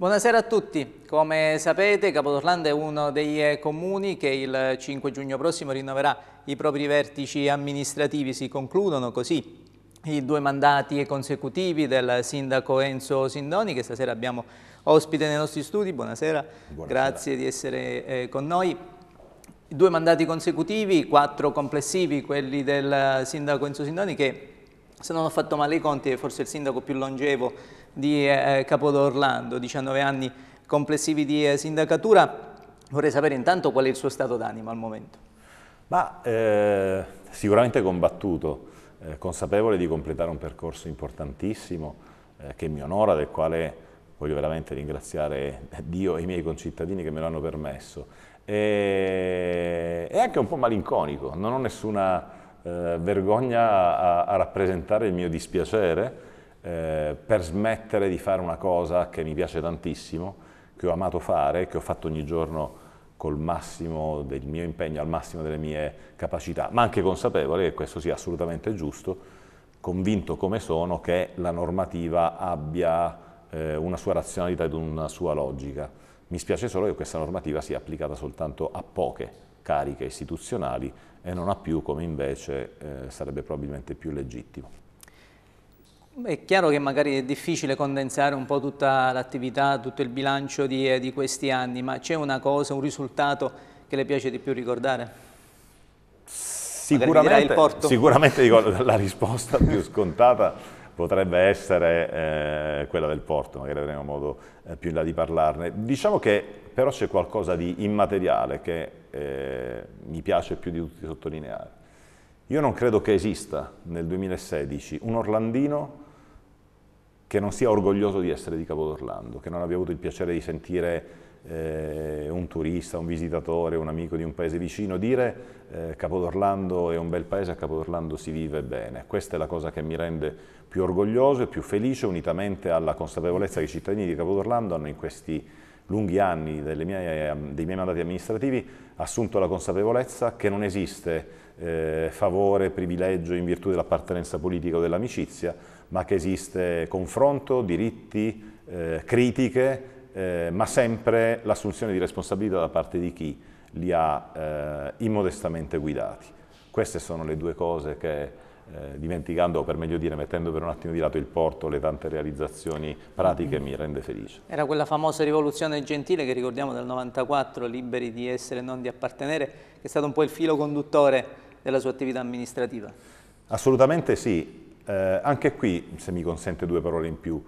Buonasera a tutti, come sapete Capodorlando è uno dei eh, comuni che il 5 giugno prossimo rinnoverà i propri vertici amministrativi, si concludono così i due mandati consecutivi del sindaco Enzo Sindoni che stasera abbiamo ospite nei nostri studi, buonasera, buonasera. grazie di essere eh, con noi. due mandati consecutivi, quattro complessivi, quelli del sindaco Enzo Sindoni che se non ho fatto male i conti è forse il sindaco più longevo di eh, eh Capo 19 anni complessivi di eh, sindacatura. Vorrei sapere intanto qual è il suo stato d'animo al momento. Ma, eh, sicuramente combattuto, eh, consapevole di completare un percorso importantissimo eh, che mi onora, del quale voglio veramente ringraziare Dio e i miei concittadini che me l'hanno permesso. E, è anche un po' malinconico, non ho nessuna vergogna a, a rappresentare il mio dispiacere, eh, per smettere di fare una cosa che mi piace tantissimo, che ho amato fare, che ho fatto ogni giorno col massimo del mio impegno, al massimo delle mie capacità, ma anche consapevole che questo sia assolutamente giusto, convinto come sono che la normativa abbia eh, una sua razionalità ed una sua logica. Mi spiace solo che questa normativa sia applicata soltanto a poche cariche istituzionali e non a più come invece eh, sarebbe probabilmente più legittimo. È chiaro che magari è difficile condensare un po' tutta l'attività, tutto il bilancio di, eh, di questi anni, ma c'è una cosa, un risultato che le piace di più ricordare? Sicuramente, sicuramente la risposta più scontata potrebbe essere eh, quella del porto, magari avremo modo eh, più in là di parlarne. Diciamo che però c'è qualcosa di immateriale che eh, mi piace più di tutti sottolineare. Io non credo che esista nel 2016 un orlandino che non sia orgoglioso di essere di Capodorlando, che non abbia avuto il piacere di sentire eh, un turista, un visitatore, un amico di un paese vicino dire eh, Capodorlando è un bel paese, a Capodorlando si vive bene. Questa è la cosa che mi rende più orgoglioso e più felice unitamente alla consapevolezza che i cittadini di Capodorlando hanno in questi lunghi anni mie, ehm, dei miei mandati amministrativi assunto la consapevolezza che non esiste eh, favore, privilegio in virtù dell'appartenenza politica o dell'amicizia, ma che esiste confronto, diritti, eh, critiche, eh, ma sempre l'assunzione di responsabilità da parte di chi li ha eh, immodestamente guidati. Queste sono le due cose che, eh, dimenticando, o per meglio dire, mettendo per un attimo di lato il porto, le tante realizzazioni pratiche, mi rende felice. Era quella famosa rivoluzione gentile che ricordiamo del 94, liberi di essere e non di appartenere, che è stato un po' il filo conduttore della sua attività amministrativa. Assolutamente sì, eh, anche qui, se mi consente due parole in più,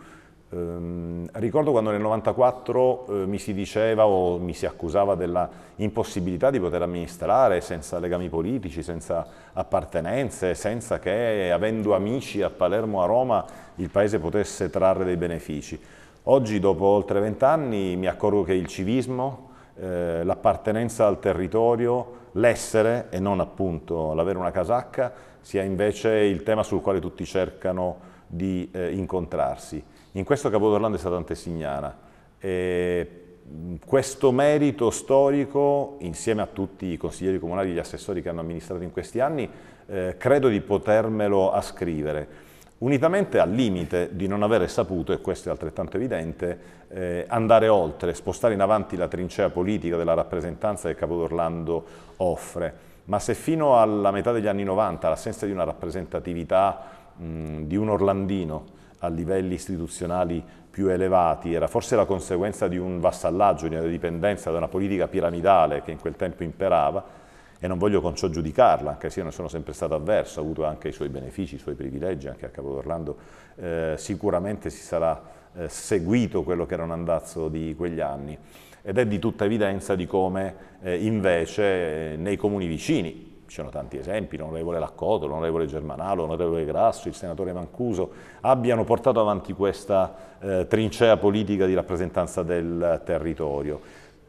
ehm, ricordo quando nel 94 eh, mi si diceva o mi si accusava della impossibilità di poter amministrare senza legami politici, senza appartenenze, senza che avendo amici a Palermo, o a Roma, il paese potesse trarre dei benefici. Oggi, dopo oltre vent'anni, mi accorgo che il civismo, eh, l'appartenenza al territorio, l'essere e non appunto l'avere una casacca, sia invece il tema sul quale tutti cercano di eh, incontrarsi. In questo Capo d'Orlando è stata antesignana. E mm, questo merito storico, insieme a tutti i consiglieri comunali e gli assessori che hanno amministrato in questi anni, eh, credo di potermelo ascrivere unitamente al limite di non avere saputo, e questo è altrettanto evidente, eh, andare oltre, spostare in avanti la trincea politica della rappresentanza che Capo d'Orlando offre ma se fino alla metà degli anni 90 l'assenza di una rappresentatività mh, di un orlandino a livelli istituzionali più elevati era forse la conseguenza di un vassallaggio, di una dipendenza da una politica piramidale che in quel tempo imperava, e non voglio con ciò giudicarla, anche se io ne sono sempre stato avverso, ha avuto anche i suoi benefici, i suoi privilegi, anche a Capo d'Orlando eh, sicuramente si sarà eh, seguito quello che era un andazzo di quegli anni ed è di tutta evidenza di come eh, invece eh, nei comuni vicini. Ci sono tanti esempi, l'onorevole Laccoto, l'onorevole Germanalo, l'onorevole Grasso, il senatore Mancuso, abbiano portato avanti questa eh, trincea politica di rappresentanza del territorio.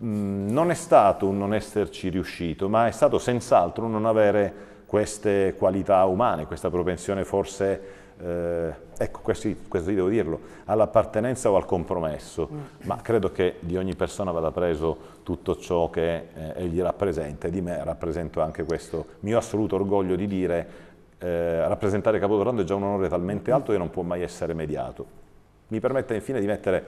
Mm, non è stato un non esserci riuscito, ma è stato senz'altro non avere queste qualità umane, questa propensione forse eh, ecco questo, questo devo dirlo, all'appartenenza o al compromesso, mm. ma credo che di ogni persona vada preso tutto ciò che eh, egli rappresenta e di me rappresento anche questo mio assoluto orgoglio di dire eh, rappresentare Capodanno è già un onore talmente mm. alto che non può mai essere mediato. Mi permette infine di mettere,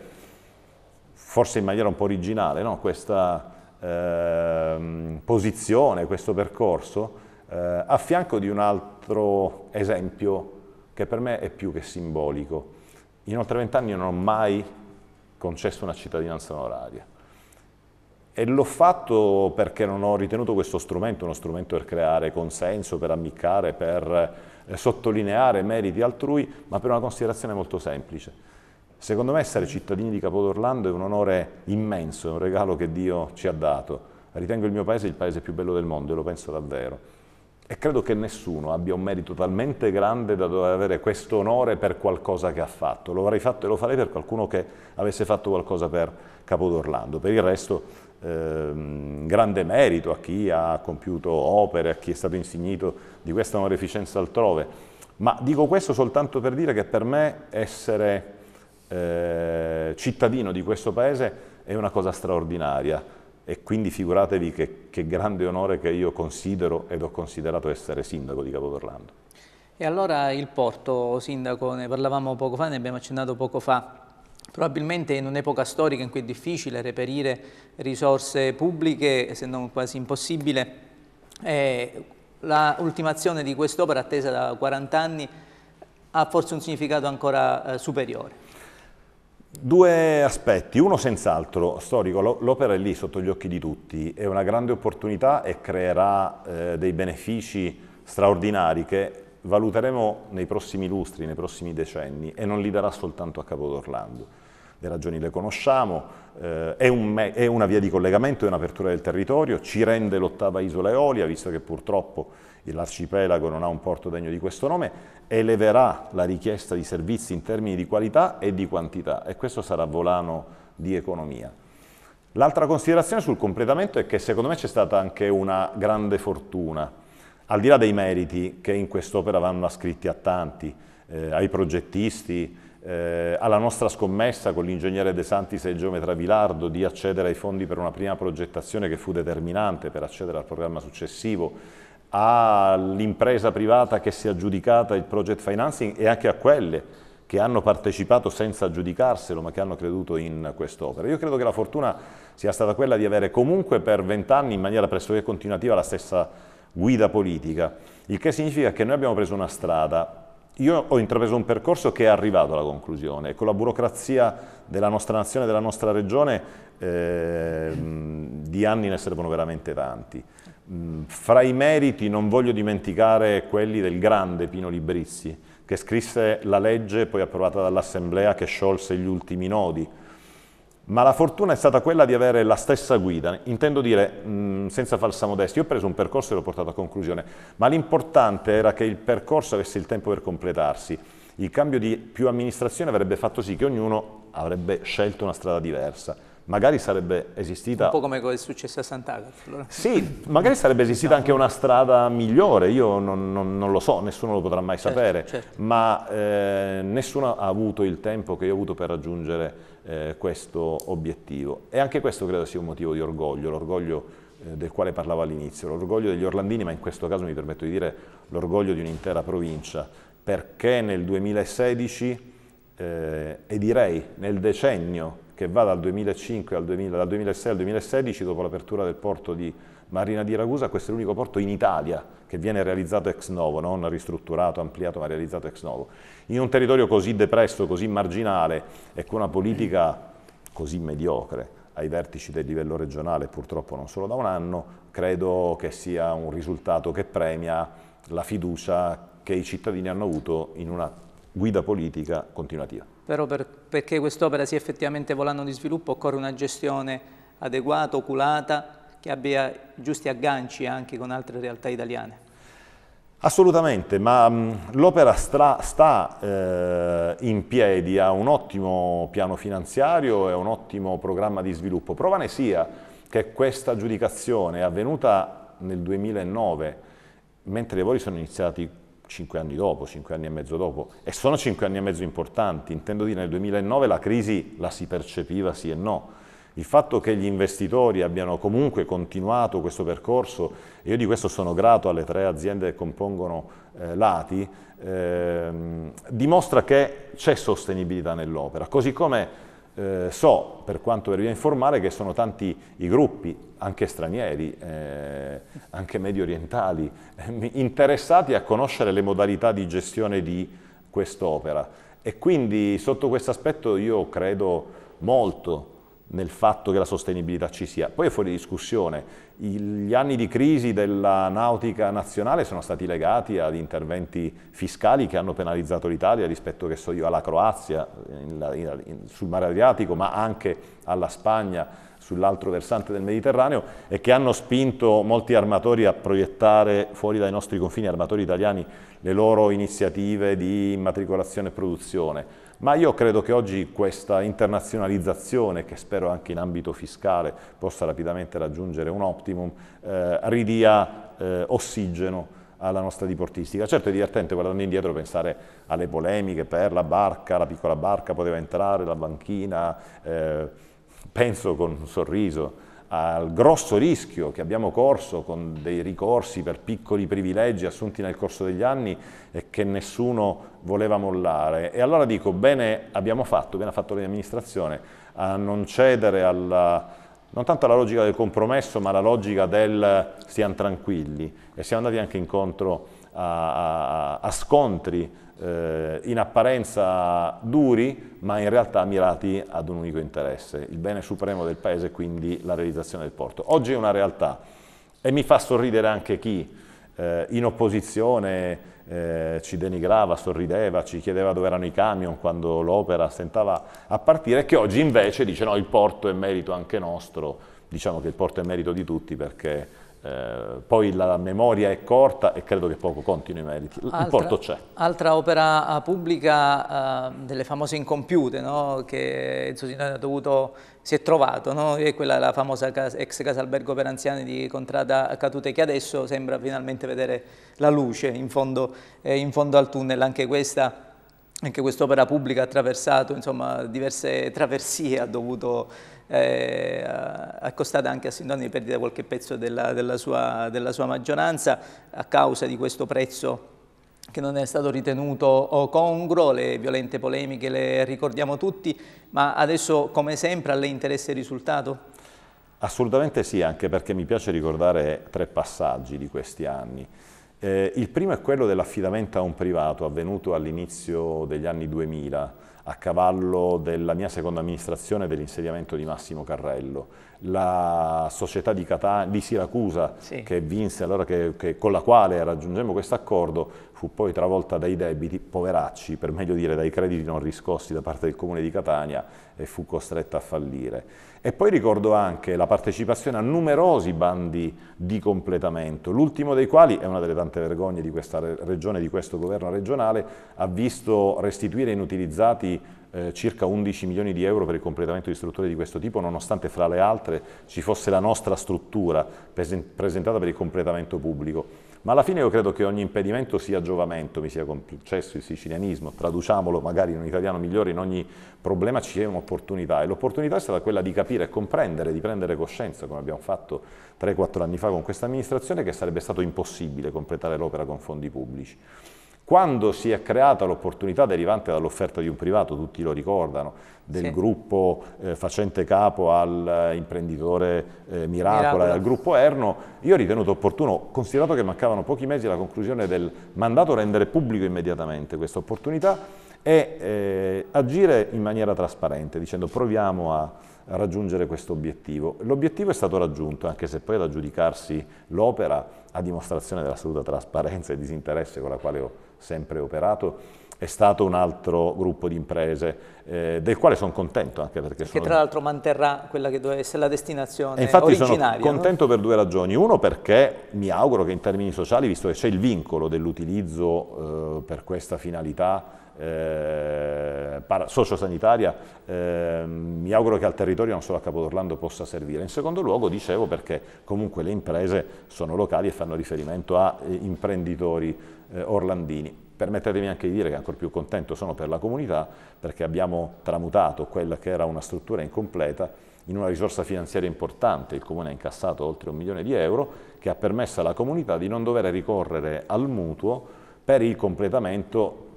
forse in maniera un po' originale, no? questa eh, posizione, questo percorso, eh, a fianco di un altro esempio che per me è più che simbolico. In oltre vent'anni non ho mai concesso una cittadinanza onoraria. E l'ho fatto perché non ho ritenuto questo strumento uno strumento per creare consenso, per ammiccare, per eh, sottolineare meriti altrui, ma per una considerazione molto semplice. Secondo me essere cittadini di Capodorlando è un onore immenso, è un regalo che Dio ci ha dato. Ritengo il mio paese il paese più bello del mondo e lo penso davvero. E credo che nessuno abbia un merito talmente grande da dover avere questo onore per qualcosa che ha fatto. Lo avrei fatto e lo farei per qualcuno che avesse fatto qualcosa per Capodorlando. Per il resto, ehm, grande merito a chi ha compiuto opere, a chi è stato insignito di questa onorificenza altrove. Ma dico questo soltanto per dire che per me essere eh, cittadino di questo paese è una cosa straordinaria e quindi figuratevi che, che, grande onore che io considero ed ho considerato essere sindaco di Capodorlando. E allora il porto, sindaco, ne parlavamo poco fa, ne abbiamo accennato poco fa, Probabilmente in un'epoca storica in cui è difficile reperire risorse pubbliche, se non quasi impossibile, eh, l'ultimazione di quest'opera attesa da 40 anni ha forse un significato ancora eh, superiore. Due aspetti, uno senz'altro storico, l'opera è lì sotto gli occhi di tutti, è una grande opportunità e creerà eh, dei benefici straordinari che valuteremo nei prossimi lustri, nei prossimi decenni e non li darà soltanto a Capodorlando. Le ragioni le conosciamo, eh, è, un è una via di collegamento, è un'apertura del territorio, ci rende l'ottava isola Eolia, visto che purtroppo l'arcipelago non ha un porto degno di questo nome, eleverà la richiesta di servizi in termini di qualità e di quantità e questo sarà volano di economia. L'altra considerazione sul completamento è che secondo me c'è stata anche una grande fortuna, al di là dei meriti che in quest'opera vanno ascritti a tanti, eh, ai progettisti, eh, alla nostra scommessa con l'ingegnere De Santis e il geometra Vilardo di accedere ai fondi per una prima progettazione che fu determinante per accedere al programma successivo, all'impresa privata che si è aggiudicata il project financing e anche a quelle che hanno partecipato senza giudicarselo ma che hanno creduto in quest'opera. Io credo che la fortuna sia stata quella di avere comunque per vent'anni in maniera pressoché continuativa la stessa guida politica, il che significa che noi abbiamo preso una strada io ho intrapreso un percorso che è arrivato alla conclusione e con la burocrazia della nostra nazione, della nostra regione, eh, di anni ne servono veramente tanti. Mm, fra i meriti non voglio dimenticare quelli del grande Pino Librizzi, che scrisse la legge poi approvata dall'Assemblea che sciolse gli ultimi nodi, ma la fortuna è stata quella di avere la stessa guida, intendo dire mh, mm, senza falsa modestia, io ho preso un percorso e l'ho portato a conclusione, ma l'importante era che il percorso avesse il tempo per completarsi, il cambio di più amministrazione avrebbe fatto sì che ognuno avrebbe scelto una strada diversa magari sarebbe esistita... Un po' come è successo a Sant'Agata. Allora. Sì, magari sarebbe esistita anche una strada migliore, io non, non, non lo so, nessuno lo potrà mai certo, sapere, certo. ma eh, nessuno ha avuto il tempo che io ho avuto per raggiungere eh, questo obiettivo. E anche questo credo sia un motivo di orgoglio, l'orgoglio eh, del quale parlavo all'inizio, l'orgoglio degli orlandini, ma in questo caso mi permetto di dire l'orgoglio di un'intera provincia, perché nel 2016 eh, e direi nel decennio che va dal 2005 al 2000, dal 2006 al 2016 dopo l'apertura del porto di Marina di Ragusa, questo è l'unico porto in Italia che viene realizzato ex novo, non ristrutturato, ampliato, ma realizzato ex novo. In un territorio così depresso, così marginale e con una politica così mediocre ai vertici del livello regionale, purtroppo non solo da un anno, credo che sia un risultato che premia la fiducia che i cittadini hanno avuto in una guida politica continuativa però per, perché quest'opera sia effettivamente volano di sviluppo occorre una gestione adeguata, oculata, che abbia giusti agganci anche con altre realtà italiane. Assolutamente, ma mm, l'opera sta eh, in piedi, ha un ottimo piano finanziario e un ottimo programma di sviluppo. Prova ne sia che questa aggiudicazione è avvenuta nel 2009, mentre i lavori sono iniziati cinque anni dopo, cinque anni e mezzo dopo, e sono cinque anni e mezzo importanti, intendo dire nel 2009 la crisi la si percepiva sì e no, il fatto che gli investitori abbiano comunque continuato questo percorso, e io di questo sono grato alle tre aziende che compongono eh, l'ATI, eh, dimostra che c'è sostenibilità nell'opera, così come eh, so, per quanto per via che sono tanti i gruppi, anche stranieri, eh, anche medio orientali, eh, interessati a conoscere le modalità di gestione di quest'opera. E quindi sotto questo aspetto io credo molto nel fatto che la sostenibilità ci sia. Poi è fuori discussione, gli anni di crisi della nautica nazionale sono stati legati ad interventi fiscali che hanno penalizzato l'Italia rispetto, che so io, alla Croazia in, in, in, sul mare Adriatico, ma anche alla Spagna sull'altro versante del Mediterraneo e che hanno spinto molti armatori a proiettare fuori dai nostri confini, armatori italiani, le loro iniziative di immatricolazione e produzione. Ma io credo che oggi questa internazionalizzazione, che spero anche in ambito fiscale possa rapidamente raggiungere un optimum, eh, ridia eh, ossigeno alla nostra diportistica. Certo è divertente guardando indietro pensare alle polemiche per la barca, la piccola barca poteva entrare, la banchina, eh, penso con un sorriso al grosso rischio che abbiamo corso con dei ricorsi per piccoli privilegi assunti nel corso degli anni e che nessuno voleva mollare. E allora dico, bene abbiamo fatto, bene ha fatto l'amministrazione a non cedere alla, non tanto alla logica del compromesso, ma alla logica del stiamo tranquilli. E siamo andati anche incontro a, a, a scontri eh, in apparenza duri, ma in realtà mirati ad un unico interesse, il bene supremo del paese, quindi la realizzazione del porto. Oggi è una realtà e mi fa sorridere anche chi eh, in opposizione eh, ci denigrava, sorrideva, ci chiedeva dove erano i camion quando l'opera stentava a partire, che oggi invece dice no, il porto è merito anche nostro, diciamo che il porto è merito di tutti perché eh, poi la memoria è corta e credo che poco continui i meriti. L'importo c'è. Altra opera eh, pubblica eh, delle famose incompiute no? che Inzosino è dovuto, si è trovato, no? è quella la famosa cas ex Casalbergo per anziani di Contrada Cadute che adesso sembra finalmente vedere la luce in fondo, eh, in fondo al tunnel, anche questa anche quest'opera pubblica ha attraversato insomma, diverse traversie, ha dovuto eh, accostata anche a sintonia di perdita qualche pezzo della, della, sua, della sua maggioranza a causa di questo prezzo che non è stato ritenuto congruo, le violente polemiche le ricordiamo tutti, ma adesso come sempre a lei interessa il risultato? Assolutamente sì, anche perché mi piace ricordare tre passaggi di questi anni. Eh, il primo è quello dell'affidamento a un privato avvenuto all'inizio degli anni 2000 a cavallo della mia seconda amministrazione dell'insediamento di Massimo Carrello. La società di, Catania, di Siracusa sì. che vinse, allora che, che, con la quale raggiungemmo questo accordo, fu poi travolta dai debiti, poveracci, per meglio dire dai crediti non riscossi da parte del comune di Catania e fu costretta a fallire. E poi ricordo anche la partecipazione a numerosi bandi di completamento, l'ultimo dei quali, è una delle tante vergogne di questa regione, di questo governo regionale, ha visto restituire inutilizzati eh, circa 11 milioni di euro per il completamento di strutture di questo tipo, nonostante fra le altre ci fosse la nostra struttura presentata per il completamento pubblico. Ma alla fine io credo che ogni impedimento sia giovamento, mi sia concesso il sicilianismo, traduciamolo magari in un italiano migliore, in ogni problema ci sia un'opportunità e l'opportunità è stata quella di capire e comprendere, di prendere coscienza, come abbiamo fatto 3-4 anni fa con questa amministrazione, che sarebbe stato impossibile completare l'opera con fondi pubblici. Quando si è creata l'opportunità derivante dall'offerta di un privato, tutti lo ricordano, del sì. gruppo eh, facente capo all'imprenditore eh, eh Miracola e al gruppo Erno, io ho ritenuto opportuno, considerato che mancavano pochi mesi alla conclusione del mandato, rendere pubblico immediatamente questa opportunità e eh, agire in maniera trasparente, dicendo proviamo a raggiungere questo obiettivo. L'obiettivo è stato raggiunto, anche se poi ad aggiudicarsi l'opera, a dimostrazione della dell'assoluta trasparenza e disinteresse con la quale ho sempre operato, è stato un altro gruppo di imprese eh, del quale sono contento anche perché sono... Che tra l'altro manterrà quella che doveva essere la destinazione e infatti originaria. sono contento no? per due ragioni. Uno perché mi auguro che in termini sociali, visto che c'è il vincolo dell'utilizzo eh, per questa finalità eh, sociosanitaria, eh, mi auguro che al territorio non solo a Capodorlando possa servire. In secondo luogo, dicevo, perché comunque le imprese sono locali e fanno riferimento a eh, imprenditori eh, orlandini. Permettetemi anche di dire che ancora più contento sono per la comunità perché abbiamo tramutato quella che era una struttura incompleta in una risorsa finanziaria importante, il Comune ha incassato oltre un milione di euro, che ha permesso alla comunità di non dover ricorrere al mutuo per il completamento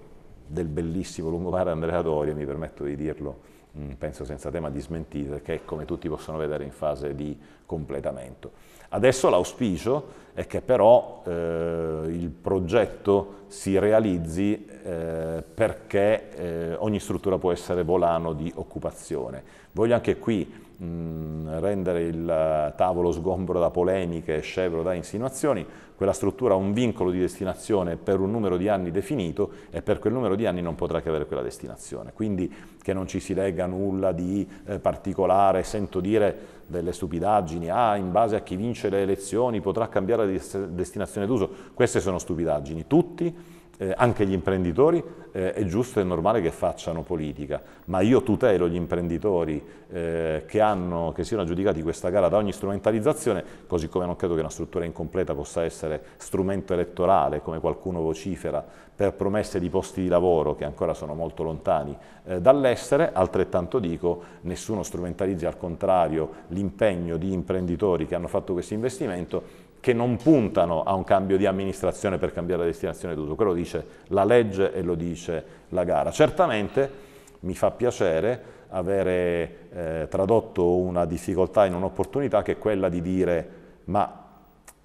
del bellissimo lungomare Andrea Doria, mi permetto di dirlo, mm, penso senza tema di smentite, che è come tutti possono vedere in fase di completamento. Adesso l'auspicio è che però eh, il progetto si realizzi eh, perché eh, ogni struttura può essere volano di occupazione. Voglio anche qui mh, mm, rendere il tavolo sgombro da polemiche e scevro da insinuazioni, quella struttura ha un vincolo di destinazione per un numero di anni definito e per quel numero di anni non potrà che avere quella destinazione. Quindi che non ci si legga nulla di eh, particolare, sento dire delle stupidaggini, ah, in base a chi vince le elezioni potrà cambiare la destinazione d'uso, queste sono stupidaggini, tutti eh, anche gli imprenditori eh, è giusto e normale che facciano politica, ma io tutelo gli imprenditori eh, che, hanno, che, siano aggiudicati questa gara da ogni strumentalizzazione, così come non credo che una struttura incompleta possa essere strumento elettorale, come qualcuno vocifera, per promesse di posti di lavoro che ancora sono molto lontani eh, dall'essere, altrettanto dico, nessuno strumentalizzi al contrario l'impegno di imprenditori che hanno fatto questo investimento che non puntano a un cambio di amministrazione per cambiare la destinazione d'uso, quello dice la legge e lo dice la gara. Certamente mi fa piacere avere eh, tradotto una difficoltà in un'opportunità che è quella di dire ma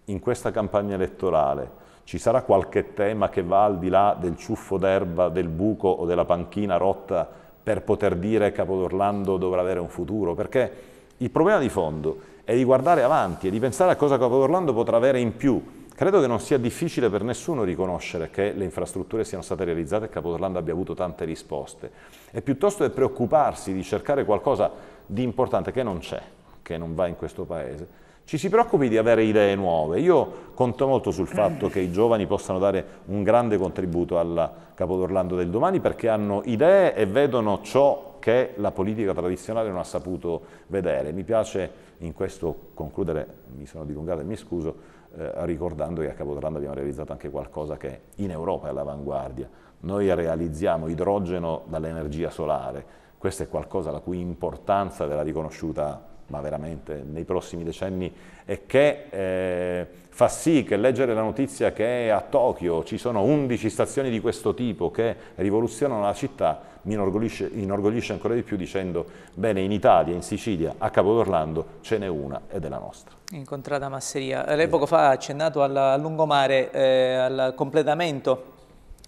in questa campagna elettorale ci sarà qualche tema che va al di là del ciuffo d'erba, del buco o della panchina rotta per poter dire che Capodorlando dovrà avere un futuro, perché il problema di fondo è e di guardare avanti e di pensare a cosa Covo Orlando potrà avere in più. Credo che non sia difficile per nessuno riconoscere che le infrastrutture siano state realizzate e che Capodorlando abbia avuto tante risposte. E piuttosto è preoccuparsi di cercare qualcosa di importante che non c'è, che non va in questo paese ci si preoccupi di avere idee nuove. Io conto molto sul fatto che i giovani possano dare un grande contributo al Capodorlando del domani perché hanno idee e vedono ciò che la politica tradizionale non ha saputo vedere. Mi piace in questo concludere, mi sono dilungato e mi scuso, eh, ricordando che a Capodanno abbiamo realizzato anche qualcosa che in Europa è all'avanguardia. Noi realizziamo idrogeno dall'energia solare, questo è qualcosa la cui importanza verrà riconosciuta ma veramente nei prossimi decenni, e che eh, fa sì che leggere la notizia che a Tokyo ci sono 11 stazioni di questo tipo che rivoluzionano la città, mi inorgoglisce, inorgoglisce ancora di più dicendo, bene, in Italia, in Sicilia, a Capo d'Orlando ce n'è una ed è la nostra. Incontrata Masseria. Lei poco fa ha accennato al lungomare, eh, al completamento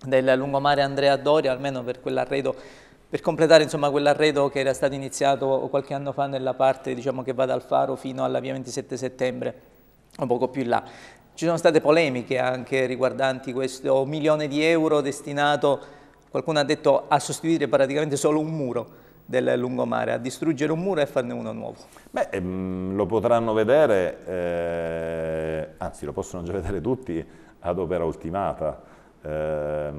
del lungomare Andrea Doria, almeno per quell'arredo per completare insomma, quell'arredo che era stato iniziato qualche anno fa nella parte diciamo, che va dal Faro fino alla via 27 settembre, o poco più in là. Ci sono state polemiche anche riguardanti questo milione di euro destinato, qualcuno ha detto, a sostituire praticamente solo un muro del lungomare, a distruggere un muro e farne uno nuovo. Beh, ehm, lo potranno vedere, eh, anzi lo possono già vedere tutti ad opera ultimata. Eh,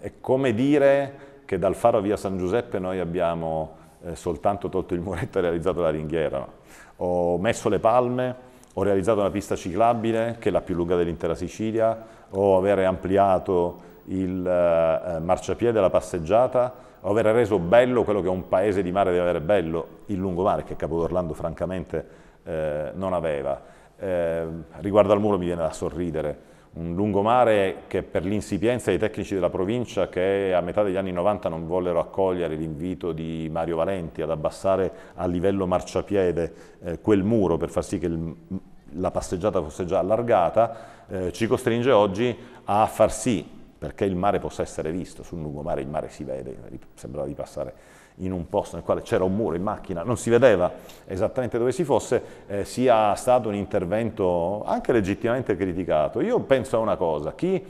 è come dire che dal faro via San Giuseppe noi abbiamo eh, soltanto tolto il muretto e realizzato la ringhiera. Ho messo le palme, ho realizzato una pista ciclabile, che è la più lunga dell'intera Sicilia, ho avere ampliato il eh, eh marciapiede della passeggiata, ho aver reso bello quello che un paese di mare deve avere bello, il lungomare, che Capo d'Orlando francamente eh, non aveva. Eh, riguardo al muro mi viene da sorridere, un lungomare che per l'insipienza dei tecnici della provincia che a metà degli anni 90 non vollero accogliere l'invito di Mario Valenti ad abbassare a livello marciapiede eh, quel muro per far sì che il, la passeggiata fosse già allargata, eh, ci costringe oggi a far sì perché il mare possa essere visto, sul lungomare il mare si vede, sembrava di passare in un posto nel quale c'era un muro in macchina, non si vedeva esattamente dove si fosse, eh, sia stato un intervento anche legittimamente criticato. Io penso a una cosa, chi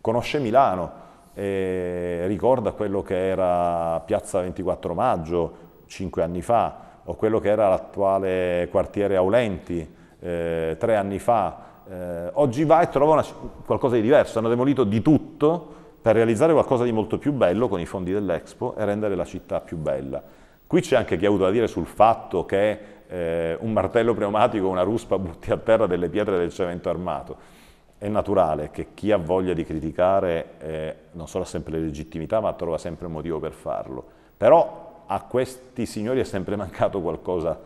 conosce Milano e eh, ricorda quello che era Piazza 24 Maggio cinque anni fa, o quello che era l'attuale quartiere Aulenti eh, tre anni fa, eh, oggi va e trova una, qualcosa di diverso, hanno demolito di tutto, per realizzare qualcosa di molto più bello con i fondi dell'Expo e rendere la città più bella. Qui c'è anche chi ha avuto da dire sul fatto che eh, un martello pneumatico o una ruspa butti a terra delle pietre del cemento armato. È naturale che chi ha voglia di criticare eh, non solo ha sempre legittimità, ma trova sempre un motivo per farlo. Però a questi signori è sempre mancato qualcosa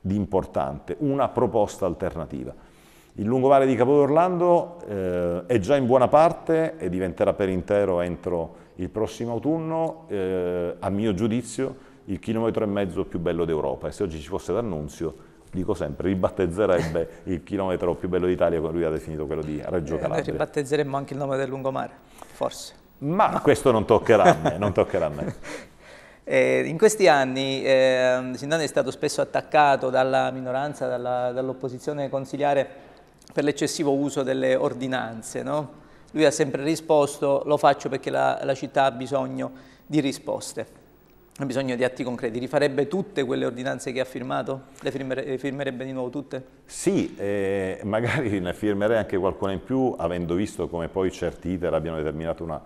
di importante, una proposta alternativa. Il lungomare di Capo d'Orlando eh, è già in buona parte e diventerà per intero entro il prossimo autunno, eh, a mio giudizio, il chilometro e mezzo più bello d'Europa. E se oggi ci fosse l'annunzio, dico sempre, ribattezzerebbe il chilometro più bello d'Italia, come lui ha definito quello di Reggio eh, Calabria. Eh, ribattezzeremmo anche il nome del lungomare, forse. Ma no. questo non toccherà a me, non toccherà a me. Eh, in questi anni eh, Sindone è stato spesso attaccato dalla minoranza, dall'opposizione dall consigliare per l'eccessivo uso delle ordinanze. No? Lui ha sempre risposto lo faccio perché la, la città ha bisogno di risposte ha bisogno di atti concreti, rifarebbe tutte quelle ordinanze che ha firmato? Le, firmere, le firmerebbe di nuovo tutte? Sì, eh, magari ne firmerei anche qualcuna in più, avendo visto come poi certi iter abbiano determinato una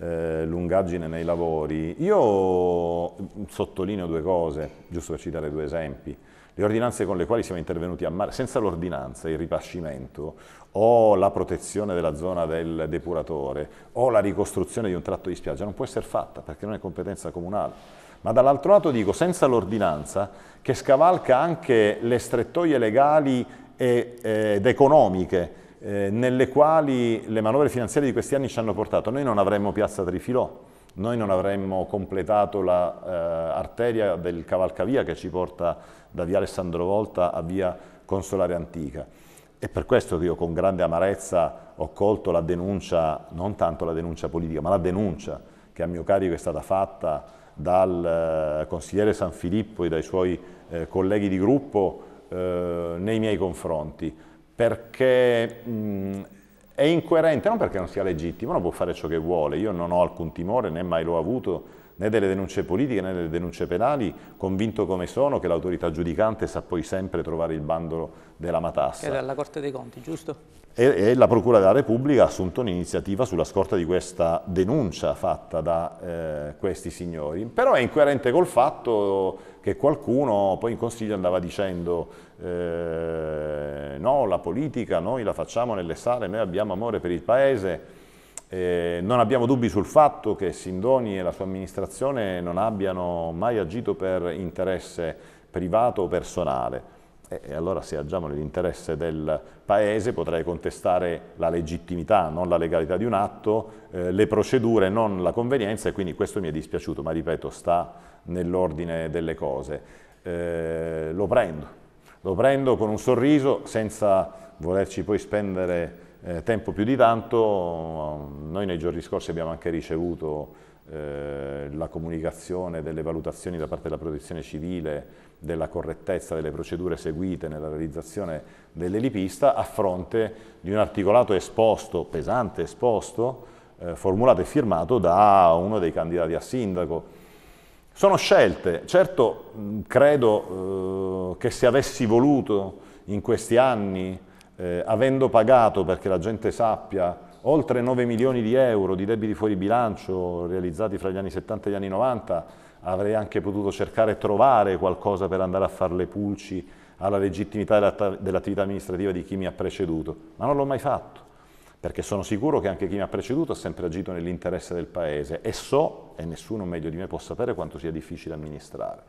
eh, lungaggine nei lavori, io sottolineo due cose, giusto per citare due esempi. Le ordinanze con le quali siamo intervenuti a mare, senza l'ordinanza, il ripascimento, o la protezione della zona del depuratore, o la ricostruzione di un tratto di spiaggia, non può essere fatta perché non è competenza comunale. Ma dall'altro lato dico, senza l'ordinanza, che scavalca anche le strettoie legali ed economiche eh, nelle quali le manovre finanziarie di questi anni ci hanno portato. Noi non avremmo piazza Trifilò, noi non avremmo completato l'arteria la, eh, del cavalcavia che ci porta da via Alessandro Volta a via Consolare Antica. È per questo che io con grande amarezza ho colto la denuncia, non tanto la denuncia politica, ma la denuncia che a mio carico è stata fatta dal eh, consigliere San Filippo e dai suoi eh, colleghi di gruppo eh, nei miei confronti perché mh, è incoerente, non perché non sia legittimo, uno può fare ciò che vuole, io non ho alcun timore, né mai l'ho avuto, né delle denunce politiche né delle denunce penali, convinto come sono che l'autorità giudicante sa poi sempre trovare il bandolo della matassa. Che era la Corte dei Conti, giusto? E, e, la Procura della Repubblica ha assunto un'iniziativa sulla scorta di questa denuncia fatta da eh, questi signori, però è incoerente col fatto che qualcuno poi in Consiglio andava dicendo eh, no, la politica noi la facciamo nelle sale, noi abbiamo amore per il Paese, eh, non abbiamo dubbi sul fatto che Sindoni e la sua amministrazione non abbiano mai agito per interesse privato o personale. E, allora se agiamo nell'interesse del Paese potrei contestare la legittimità, non la legalità di un atto, eh, le procedure, non la convenienza e quindi questo mi è dispiaciuto, ma ripeto, sta nell'ordine delle cose. Eh, lo prendo, lo prendo con un sorriso, senza volerci poi spendere eh, tempo più di tanto. Noi nei giorni scorsi abbiamo anche ricevuto eh, la comunicazione delle valutazioni da parte della protezione civile della correttezza delle procedure seguite nella realizzazione dell'elipista a fronte di un articolato esposto, pesante esposto, eh, formulato e firmato da uno dei candidati a sindaco sono scelte, certo mm, credo eh, che se avessi voluto in questi anni, eh, avendo pagato, perché la gente sappia, oltre 9 milioni di euro di debiti fuori bilancio realizzati fra gli anni 70 e gli anni 90, avrei anche potuto cercare e trovare qualcosa per andare a fare le pulci alla legittimità dell'attività amministrativa di chi mi ha preceduto, ma non l'ho mai fatto perché sono sicuro che anche chi mi ha preceduto ha sempre agito nell'interesse del Paese e so, e nessuno meglio di me può sapere quanto sia difficile amministrare.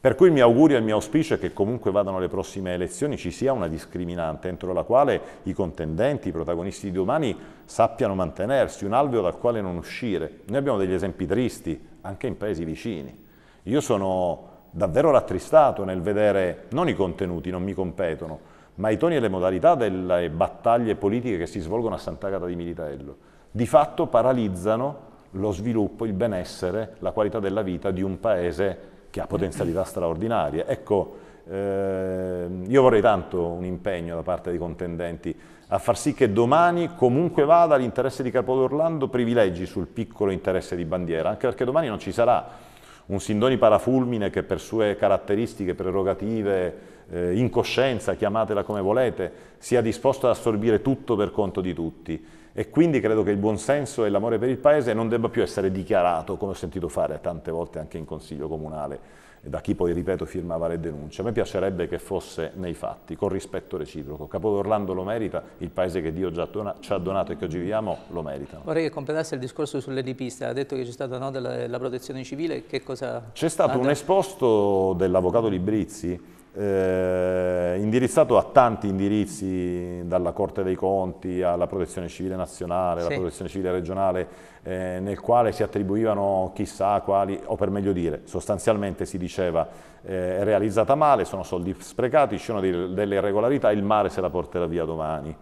Per cui il mio augurio e il mio auspicio è che comunque vadano le prossime elezioni ci sia una discriminante entro la quale i contendenti, i protagonisti di domani sappiano mantenersi, un alveo dal quale non uscire. Noi abbiamo degli esempi tristi anche in paesi vicini. Io sono davvero rattristato nel vedere non i contenuti, non mi competono, ma i toni e le modalità delle battaglie politiche che si svolgono a Sant'Agata di Militello, di fatto paralizzano lo sviluppo, il benessere, la qualità della vita di un paese che ha potenzialità straordinarie. Ecco, eh, io vorrei tanto un impegno da parte dei contendenti a far sì che domani, comunque vada, l'interesse di Capodorlando privilegi sul piccolo interesse di bandiera, anche perché domani non ci sarà un Sindoni parafulmine che per sue caratteristiche prerogative, eh, incoscienza, chiamatela come volete, sia disposto ad assorbire tutto per conto di tutti. E quindi credo che il buonsenso e l'amore per il paese non debba più essere dichiarato, come ho sentito fare tante volte anche in Consiglio Comunale da chi poi, ripeto, firmava le denunce. A me piacerebbe che fosse nei fatti, con rispetto reciproco. Capo Capodorlando lo merita, il paese che Dio dona, ci ha donato e che oggi viviamo lo merita. Vorrei che completasse il discorso sull'edipista, ha detto che c'è stata no, della, protezione civile, che cosa... C'è stato un esposto dell'avvocato Librizzi eh, indirizzato a tanti indirizzi, dalla Corte dei Conti alla Protezione Civile Nazionale, alla sì. Protezione Civile Regionale, eh, nel quale si attribuivano chissà quali, o per meglio dire, sostanzialmente si diceva eh, è realizzata male, sono soldi sprecati, ci sono delle irregolarità, il mare se la porterà via domani.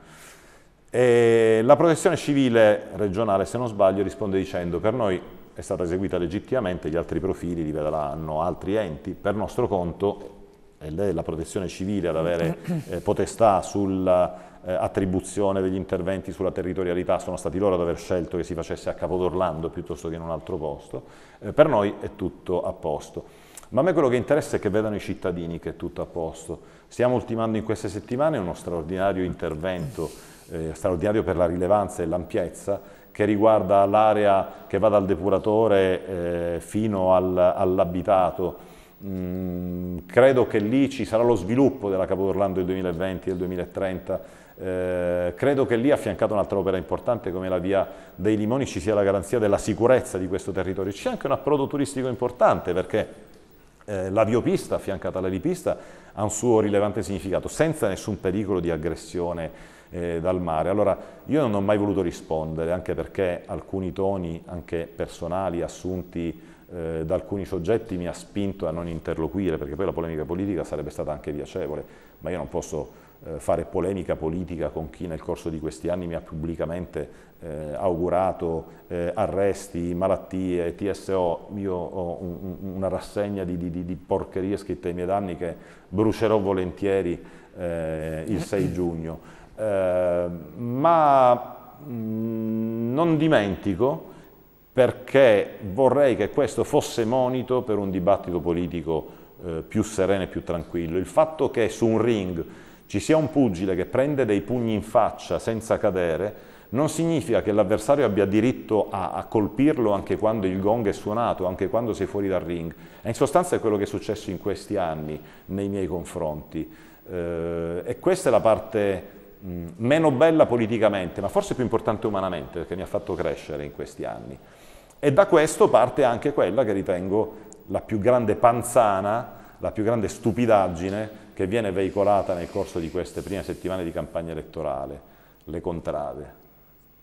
E la Protezione Civile Regionale, se non sbaglio, risponde dicendo per noi è stata eseguita legittimamente, gli altri profili li vedranno altri enti, per nostro conto è la protezione civile ad avere eh, potestà sull'attribuzione eh, degli interventi sulla territorialità, sono stati loro ad aver scelto che si facesse a Capodorlando piuttosto che in un altro posto, eh, per noi è tutto a posto. Ma a me quello che interessa è che vedano i cittadini che è tutto a posto. Stiamo ultimando in queste settimane uno straordinario intervento, eh, straordinario per la rilevanza e l'ampiezza, che riguarda l'area che va dal depuratore eh, fino al, all'abitato, Mm, credo che lì ci sarà lo sviluppo della Capo d'Orlando del 2020 e del 2030. Eh, credo che lì affiancato un'altra opera importante come la via dei limoni ci sia la garanzia della sicurezza di questo territorio. C'è anche un approdo turistico importante perché eh, la biopista affiancata all'elipista ha un suo rilevante significato, senza nessun pericolo di aggressione eh, dal mare. Allora io non ho mai voluto rispondere, anche perché alcuni toni, anche personali, assunti eh, da alcuni soggetti mi ha spinto a non interloquire, perché poi la polemica politica sarebbe stata anche piacevole, ma io non posso eh, fare polemica politica con chi nel corso di questi anni mi ha pubblicamente eh, augurato eh, arresti, malattie, TSO, io ho un, una rassegna di, di, di, porcherie scritte ai miei danni che brucerò volentieri eh, il 6 giugno. ma mh, mm, non dimentico perché vorrei che questo fosse monito per un dibattito politico eh, più sereno e più tranquillo. Il fatto che su un ring ci sia un pugile che prende dei pugni in faccia senza cadere, non significa che l'avversario abbia diritto a, a, colpirlo anche quando il gong è suonato, anche quando sei fuori dal ring. E in sostanza è quello che è successo in questi anni nei miei confronti. Eh, e questa è la parte meno bella politicamente, ma forse più importante umanamente, perché mi ha fatto crescere in questi anni. E da questo parte anche quella che ritengo la più grande panzana, la più grande stupidaggine che viene veicolata nel corso di queste prime settimane di campagna elettorale, le contrade.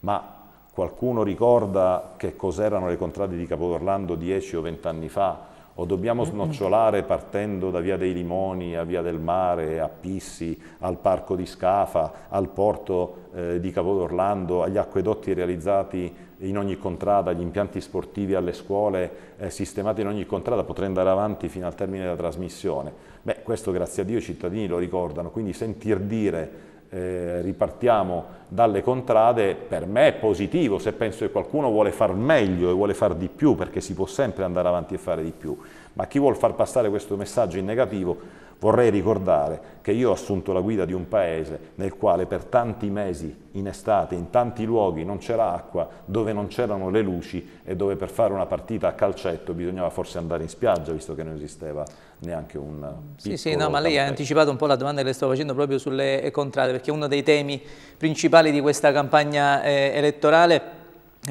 Ma qualcuno ricorda che cos'erano le contrade di Capo Orlando 10 o 20 anni fa? o dobbiamo snocciolare partendo da Via dei Limoni a Via del Mare, a Pissi, al Parco di Scafa, al porto eh, di Cavo d'Orlando, agli acquedotti realizzati in ogni contrada, agli impianti sportivi, alle scuole eh, sistemati in ogni contrada, potrei andare avanti fino al termine della trasmissione. Beh, questo grazie a Dio i cittadini lo ricordano, quindi sentir dire eh, ripartiamo dalle contrade, per me è positivo se penso che qualcuno vuole far meglio e vuole far di più, perché si può sempre andare avanti e fare di più, ma chi vuole far passare questo messaggio in negativo Vorrei ricordare che io ho assunto la guida di un paese nel quale per tanti mesi in estate, in tanti luoghi, non c'era acqua, dove non c'erano le luci e dove per fare una partita a calcetto bisognava forse andare in spiaggia, visto che non esisteva neanche un Sì, sì, no, ma lei ha anticipato un po' la domanda che le sto facendo proprio sulle contrade, perché uno dei temi principali di questa campagna eh, elettorale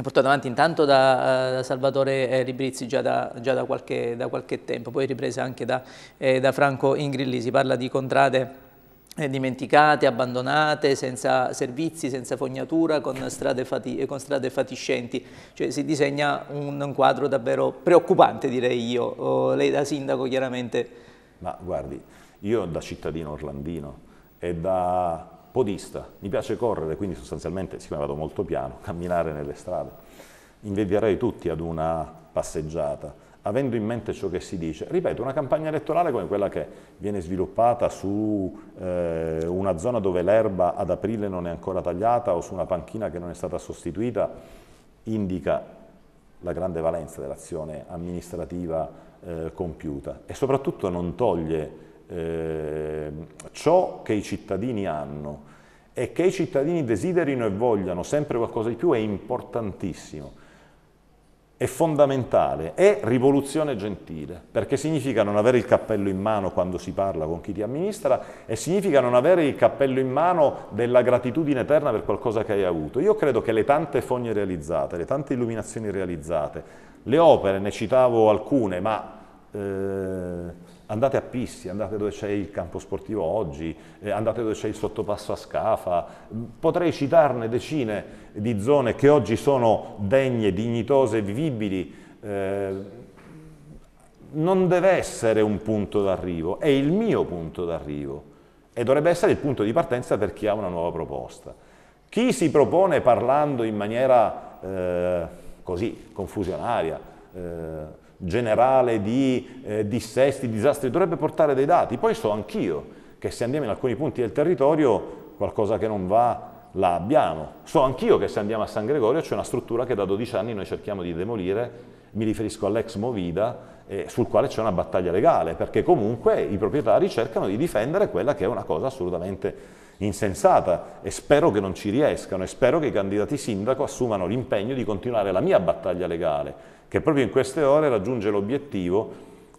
portato avanti intanto da, eh, da Salvatore Ribrizzi eh, già, da, già da, qualche, da, qualche, tempo, poi ripresa anche da, eh, da Franco Ingrilli, si parla di contrade eh, dimenticate, abbandonate, senza servizi, senza fognatura, con strade, fati con strade fatiscenti. Cioè, si disegna un, un, quadro davvero preoccupante, direi io. Oh, lei da sindaco chiaramente... Ma guardi, io da cittadino orlandino e da podista, mi piace correre, quindi sostanzialmente, siccome vado molto piano, camminare nelle strade, invidierei tutti ad una passeggiata, avendo in mente ciò che si dice. Ripeto, una campagna elettorale come quella che viene sviluppata su eh, una zona dove l'erba ad aprile non è ancora tagliata o su una panchina che non è stata sostituita, indica la grande valenza dell'azione amministrativa eh, compiuta e soprattutto non toglie Ehm, ciò che i cittadini hanno e che i cittadini desiderino e vogliano sempre qualcosa di più è importantissimo, è fondamentale, è rivoluzione gentile, perché significa non avere il cappello in mano quando si parla con chi ti amministra e significa non avere il cappello in mano della gratitudine eterna per qualcosa che hai avuto. Io credo che le tante fogne realizzate, le tante illuminazioni realizzate, le opere, ne citavo alcune, ma... Eh, andate a Pissi, andate dove c'è il campo sportivo oggi, eh, andate dove c'è il sottopasso a Scafa, potrei citarne decine di zone che oggi sono degne, dignitose, vivibili, eh, non deve essere un punto d'arrivo, è il mio punto d'arrivo e dovrebbe essere il punto di partenza per chi ha una nuova proposta. Chi si propone parlando in maniera eh, così confusionaria, eh, generale di eh, dissesti, disastri, dovrebbe portare dei dati. Poi so anch'io che se andiamo in alcuni punti del territorio qualcosa che non va la abbiamo. So anch'io che se andiamo a San Gregorio c'è una struttura che da 12 anni noi cerchiamo di demolire, mi riferisco all'ex Movida, eh, sul quale c'è una battaglia legale, perché comunque i proprietari cercano di difendere quella che è una cosa assolutamente insensata e spero che non ci riescano e spero che i candidati sindaco assumano l'impegno di continuare la mia battaglia legale che proprio in queste ore raggiunge l'obiettivo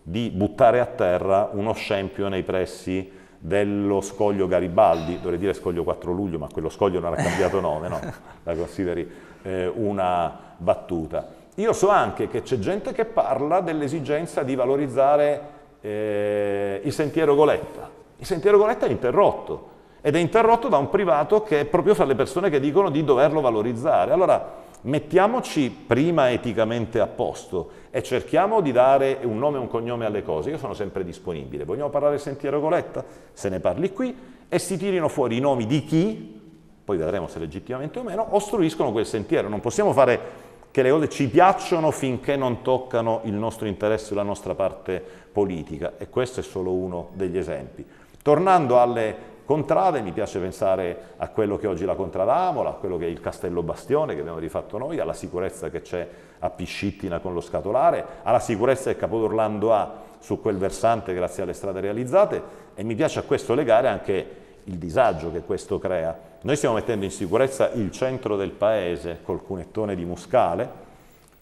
di buttare a terra uno scempio nei pressi dello scoglio Garibaldi, dovrei dire scoglio 4 luglio, ma quello scoglio non ha cambiato nome, no? la consideri eh, una battuta. Io so anche che c'è gente che parla dell'esigenza di valorizzare eh, il sentiero Goletta. Il sentiero Goletta è interrotto ed è interrotto da un privato che è proprio fra le persone che dicono di doverlo valorizzare. Allora, mettiamoci prima eticamente a posto e cerchiamo di dare un nome e un cognome alle cose. Io sono sempre disponibile. Vogliamo parlare Sentiero Coletta? Se ne parli qui e si tirino fuori i nomi di chi, poi vedremo se legittimamente o meno, ostruiscono quel sentiero. Non possiamo fare che le cose ci piacciono finché non toccano il nostro interesse e la nostra parte politica. E questo è solo uno degli esempi. Tornando alle contrade, mi piace pensare a quello che oggi è la Contradamola, a quello che è il Castello Bastione che abbiamo rifatto noi, alla sicurezza che c'è a Piscittina con lo Scatolare, alla sicurezza che Capodorlando ha su quel versante grazie alle strade realizzate e mi piace a questo legare anche il disagio che questo crea. Noi stiamo mettendo in sicurezza il centro del paese col cunettone di Muscale,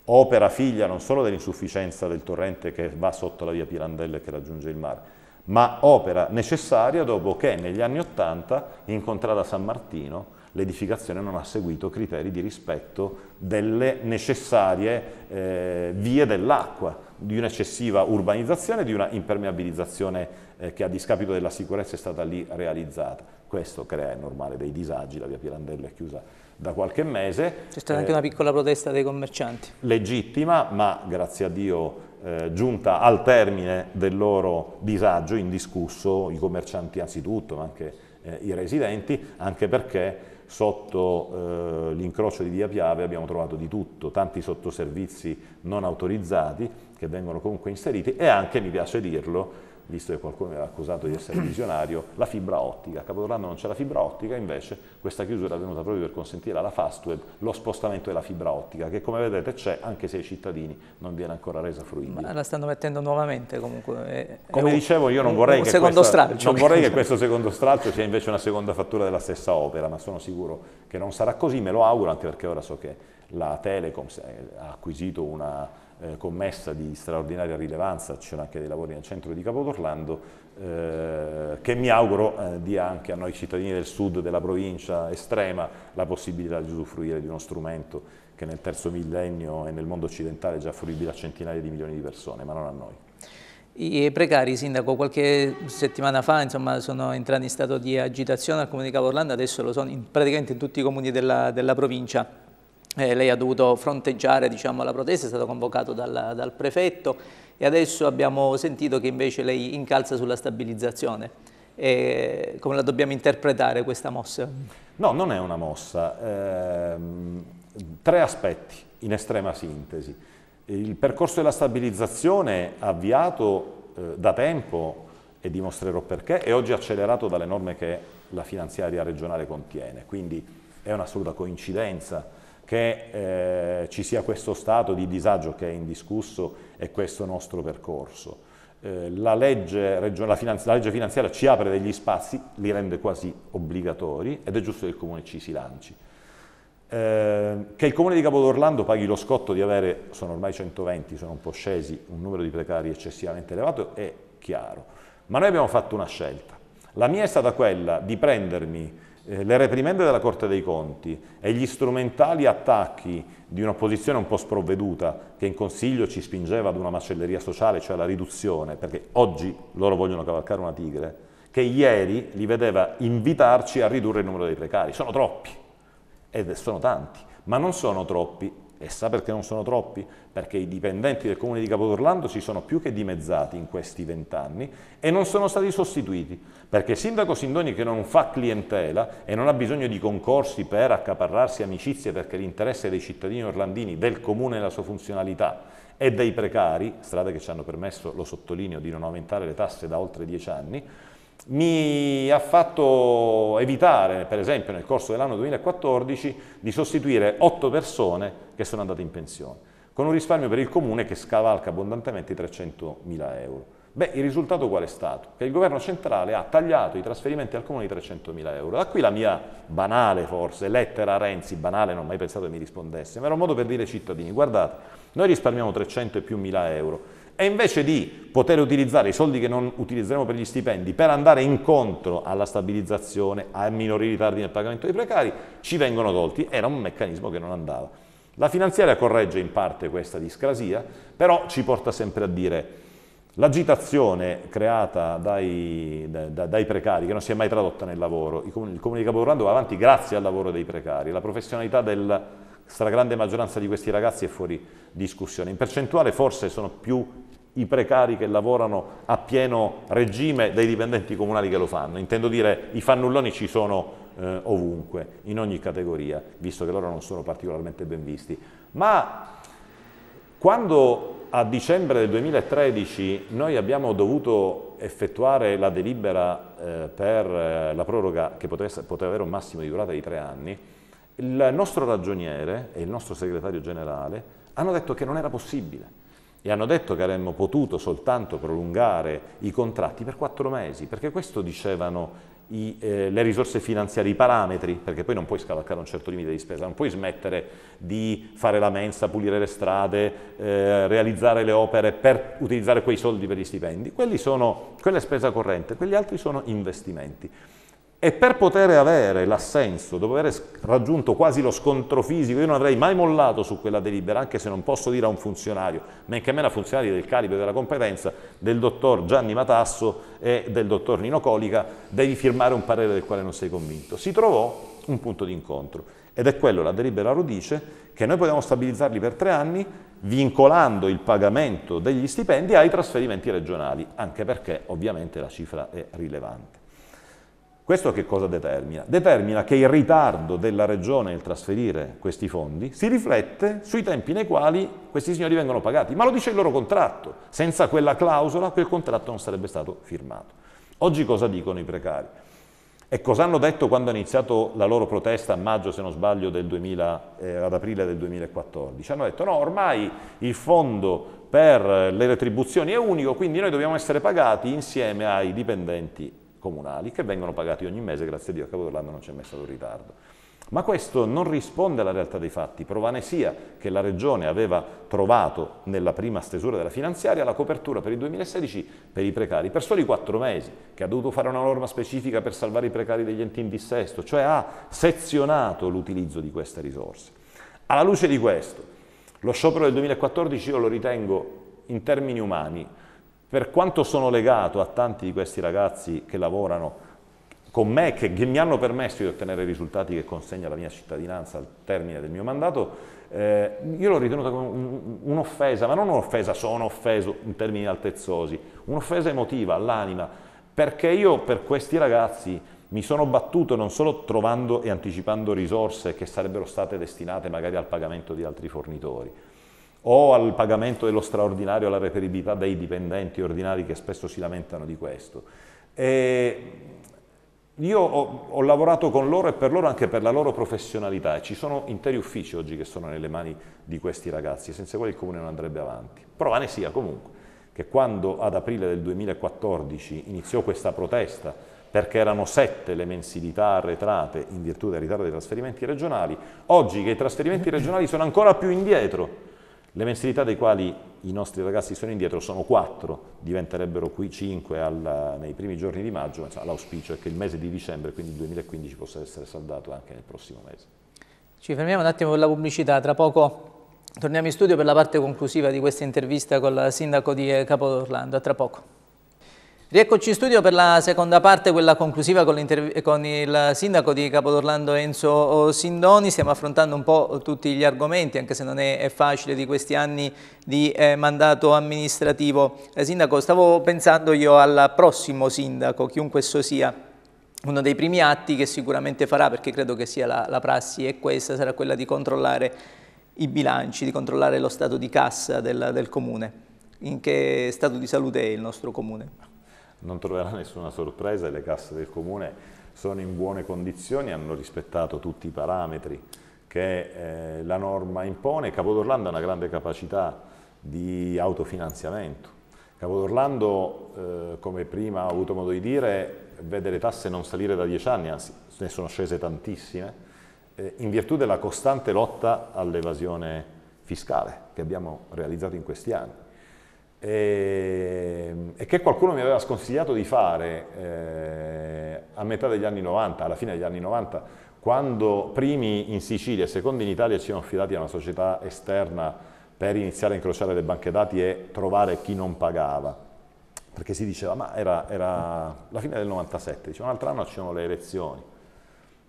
opera figlia non solo dell'insufficienza del torrente che va sotto la via Pirandello e che raggiunge il mare, ma opera necessaria dopo che negli anni Ottanta, incontrata a San Martino, l'edificazione non ha seguito criteri di rispetto delle necessarie eh, vie dell'acqua, di un'eccessiva urbanizzazione, di una impermeabilizzazione eh, che a discapito della sicurezza è stata lì realizzata. Questo crea, è normale, dei disagi, la via Pirandello è chiusa da qualche mese. C'è stata eh, anche una piccola protesta dei commercianti. Legittima, ma grazie a Dio eh, giunta al termine del loro disagio indiscusso, i commercianti anzitutto, ma anche eh, i residenti, anche perché sotto eh, l'incrocio di via Piave abbiamo trovato di tutto, tanti sottoservizi non autorizzati che vengono comunque inseriti e anche, mi piace dirlo, visto che qualcuno è accusato di essere visionario, la fibra ottica. A Capodanno non c'è la fibra ottica, invece questa chiusura è venuta proprio per consentire alla Fastweb lo spostamento della fibra ottica, che come vedete c'è anche se ai cittadini non viene ancora resa fruibile. Ma la stanno mettendo nuovamente comunque. Eh, è, come è dicevo io non vorrei, che, questa, non vorrei che questo secondo stralcio sia invece una seconda fattura della stessa opera, ma sono sicuro che non sarà così, me lo auguro anche perché ora so che la Telecom ha acquisito una eh, commessa di straordinaria rilevanza, ci sono anche dei lavori nel centro di Capodorlando, eh, che mi auguro eh, dia anche a noi cittadini del sud della provincia estrema la possibilità di usufruire di uno strumento che nel terzo millennio e nel mondo occidentale è già fruibile a centinaia di milioni di persone, ma non a noi. I precari, Sindaco, qualche settimana fa insomma, sono entrati in stato di agitazione al Comune di Caporlando, adesso lo sono in, praticamente in tutti i comuni della, della provincia eh, lei ha dovuto fronteggiare diciamo, la protesta, è stato convocato dal, dal, prefetto e adesso abbiamo sentito che invece lei incalza sulla stabilizzazione. E eh, come la dobbiamo interpretare questa mossa? No, non è una mossa. Eh, tre aspetti in estrema sintesi. Il percorso della stabilizzazione avviato eh, da tempo e dimostrerò perché, è oggi accelerato dalle norme che la finanziaria regionale contiene, quindi è un'assoluta coincidenza che eh, ci sia questo stato di disagio che è indiscusso e questo nostro percorso. Eh, la, legge, la, finanzi la legge finanziaria ci apre degli spazi, li rende quasi obbligatori ed è giusto che il Comune ci si lanci. Eh, che il Comune di Capodorlando paghi lo scotto di avere, sono ormai 120, sono un po' scesi, un numero di precari eccessivamente elevato è chiaro. Ma noi abbiamo fatto una scelta. La mia è stata quella di prendermi eh, le reprimende della Corte dei Conti e gli strumentali attacchi di un'opposizione un po' sprovveduta che in Consiglio ci spingeva ad una macelleria sociale, cioè alla riduzione, perché oggi loro vogliono cavalcare una tigre, che ieri li vedeva invitarci a ridurre il numero dei precari. Sono troppi, e sono tanti, ma non sono troppi e sa perché non sono troppi? Perché i dipendenti del comune di Capodorlando si sono più che dimezzati in questi vent'anni e non sono stati sostituiti, perché il sindaco Sindoni che non fa clientela e non ha bisogno di concorsi per accaparrarsi amicizie perché l'interesse dei cittadini orlandini, del comune e della sua funzionalità e dei precari, strade che ci hanno permesso, lo sottolineo, di non aumentare le tasse da oltre dieci anni, mi ha fatto evitare, per esempio nel corso dell'anno 2014, di sostituire otto persone che sono andate in pensione, con un risparmio per il comune che scavalca abbondantemente i 300.000 euro. Beh, il risultato qual è stato? Che il governo centrale ha tagliato i trasferimenti al comune di 300.000 euro. Da qui la mia banale, forse, lettera a Renzi, banale, non ho mai pensato che mi rispondesse, ma era un modo per dire ai cittadini, guardate, noi risparmiamo 300 e più mila euro, e invece di poter utilizzare i soldi che non utilizzeremo per gli stipendi per andare incontro alla stabilizzazione, ai minori ritardi nel pagamento dei precari, ci vengono tolti. Era un meccanismo che non andava. La finanziaria corregge in parte questa discrasia, però ci porta sempre a dire l'agitazione creata dai, da, dai, precari, che non si è mai tradotta nel lavoro, il Comune di Capodanno va avanti grazie al lavoro dei precari, la professionalità della stragrande maggioranza di questi ragazzi è fuori discussione. In percentuale forse sono più i precari che lavorano a pieno regime dei dipendenti comunali che lo fanno, intendo dire i fannulloni ci sono eh, ovunque, in ogni categoria, visto che loro non sono particolarmente ben visti. Ma quando a dicembre del 2013 noi abbiamo dovuto effettuare la delibera eh, per eh, la proroga che potesse, poteva avere un massimo di durata di tre anni, il nostro ragioniere e il nostro segretario generale hanno detto che non era possibile e hanno detto che avremmo potuto soltanto prolungare i contratti per quattro mesi, perché questo dicevano i, eh, le risorse finanziarie, i parametri, perché poi non puoi scavalcare un certo limite di spesa, non puoi smettere di fare la mensa, pulire le strade, eh, realizzare le opere per utilizzare quei soldi per gli stipendi. Sono, quella è spesa corrente, quegli altri sono investimenti. E per poter avere l'assenso, dopo aver raggiunto quasi lo scontro fisico, io non avrei mai mollato su quella delibera, anche se non posso dire a un funzionario, men a me a funzionari del calibro e della competenza del dottor Gianni Matasso e del dottor Nino Colica, devi firmare un parere del quale non sei convinto. Si trovò un punto di incontro ed è quello, la delibera Rodice, che noi potevamo stabilizzarli per tre anni vincolando il pagamento degli stipendi ai trasferimenti regionali, anche perché ovviamente la cifra è rilevante. Questo che cosa determina? Determina che il ritardo della Regione nel trasferire questi fondi si riflette sui tempi nei quali questi signori vengono pagati, ma lo dice il loro contratto, senza quella clausola quel contratto non sarebbe stato firmato. Oggi cosa dicono i precari? E cosa hanno detto quando ha iniziato la loro protesta a maggio, se non sbaglio, 2000, eh, ad aprile del 2014? Hanno detto no, ormai il fondo per le retribuzioni è unico, quindi noi dobbiamo essere pagati insieme ai dipendenti comunali che vengono pagati ogni mese, grazie a Dio a Capo Capodanno non c'è mai stato ritardo. Ma questo non risponde alla realtà dei fatti. Provane sia che la Regione aveva trovato nella prima stesura della finanziaria la copertura per il 2016 per i precari, per soli quattro mesi, che ha dovuto fare una norma specifica per salvare i precari degli enti in dissesto, cioè ha sezionato l'utilizzo di queste risorse. Alla luce di questo, lo sciopero del 2014 io lo ritengo in termini umani per quanto sono legato a tanti di questi ragazzi che lavorano con me, che, che mi hanno permesso di ottenere i risultati che consegna la mia cittadinanza al termine del mio mandato, eh, io l'ho ritenuta un'offesa, ma non un'offesa, sono offeso in termini altezzosi, un'offesa emotiva all'anima, perché io per questi ragazzi mi sono battuto non solo trovando e anticipando risorse che sarebbero state destinate magari al pagamento di altri fornitori, o al pagamento dello straordinario alla reperibilità dei dipendenti ordinari che spesso si lamentano di questo. E io ho, ho, lavorato con loro e per loro anche per la loro professionalità e ci sono interi uffici oggi che sono nelle mani di questi ragazzi, senza i quali il comune non andrebbe avanti. Prova ne sia comunque che quando ad aprile del 2014 iniziò questa protesta perché erano sette le mensilità arretrate in virtù del ritardo dei trasferimenti regionali, oggi che i trasferimenti regionali sono ancora più indietro, le mensilità dei quali i nostri ragazzi sono indietro sono 4, diventerebbero qui 5 al, nei primi giorni di maggio, l'auspicio è che il mese di dicembre, quindi il 2015, possa essere saldato anche nel prossimo mese. Ci fermiamo un attimo con la pubblicità, tra poco torniamo in studio per la parte conclusiva di questa intervista col sindaco di eh, Capodorlando, a tra poco. Rieccoci in studio per la seconda parte, quella conclusiva con, con il sindaco di Capodorlando Enzo Sindoni. Stiamo affrontando un po' tutti gli argomenti, anche se non è, facile, di questi anni di eh, mandato amministrativo. Eh, sindaco, stavo pensando io al prossimo sindaco, chiunque esso sia. Uno dei primi atti che sicuramente farà, perché credo che sia la, la prassi è questa, sarà quella di controllare i bilanci, di controllare lo stato di cassa del, del comune. In che stato di salute è il nostro comune? non troverà nessuna sorpresa, le casse del comune sono in buone condizioni, hanno rispettato tutti i parametri che eh, la norma impone. Capodorlando ha una grande capacità di autofinanziamento. Capodorlando, eh, come prima ho avuto modo di dire, vede le tasse non salire da dieci anni, anzi ne sono scese tantissime, eh, in virtù della costante lotta all'evasione fiscale che abbiamo realizzato in questi anni e, ehm, e, che qualcuno mi aveva sconsigliato di fare eh, a metà degli anni 90, alla fine degli anni 90, quando primi in Sicilia e secondi in Italia ci siamo affidati a una società esterna per iniziare a incrociare le banche dati e trovare chi non pagava. Perché si diceva, ma era, era la fine del 97, diceva un altro anno ci sono le elezioni. Ho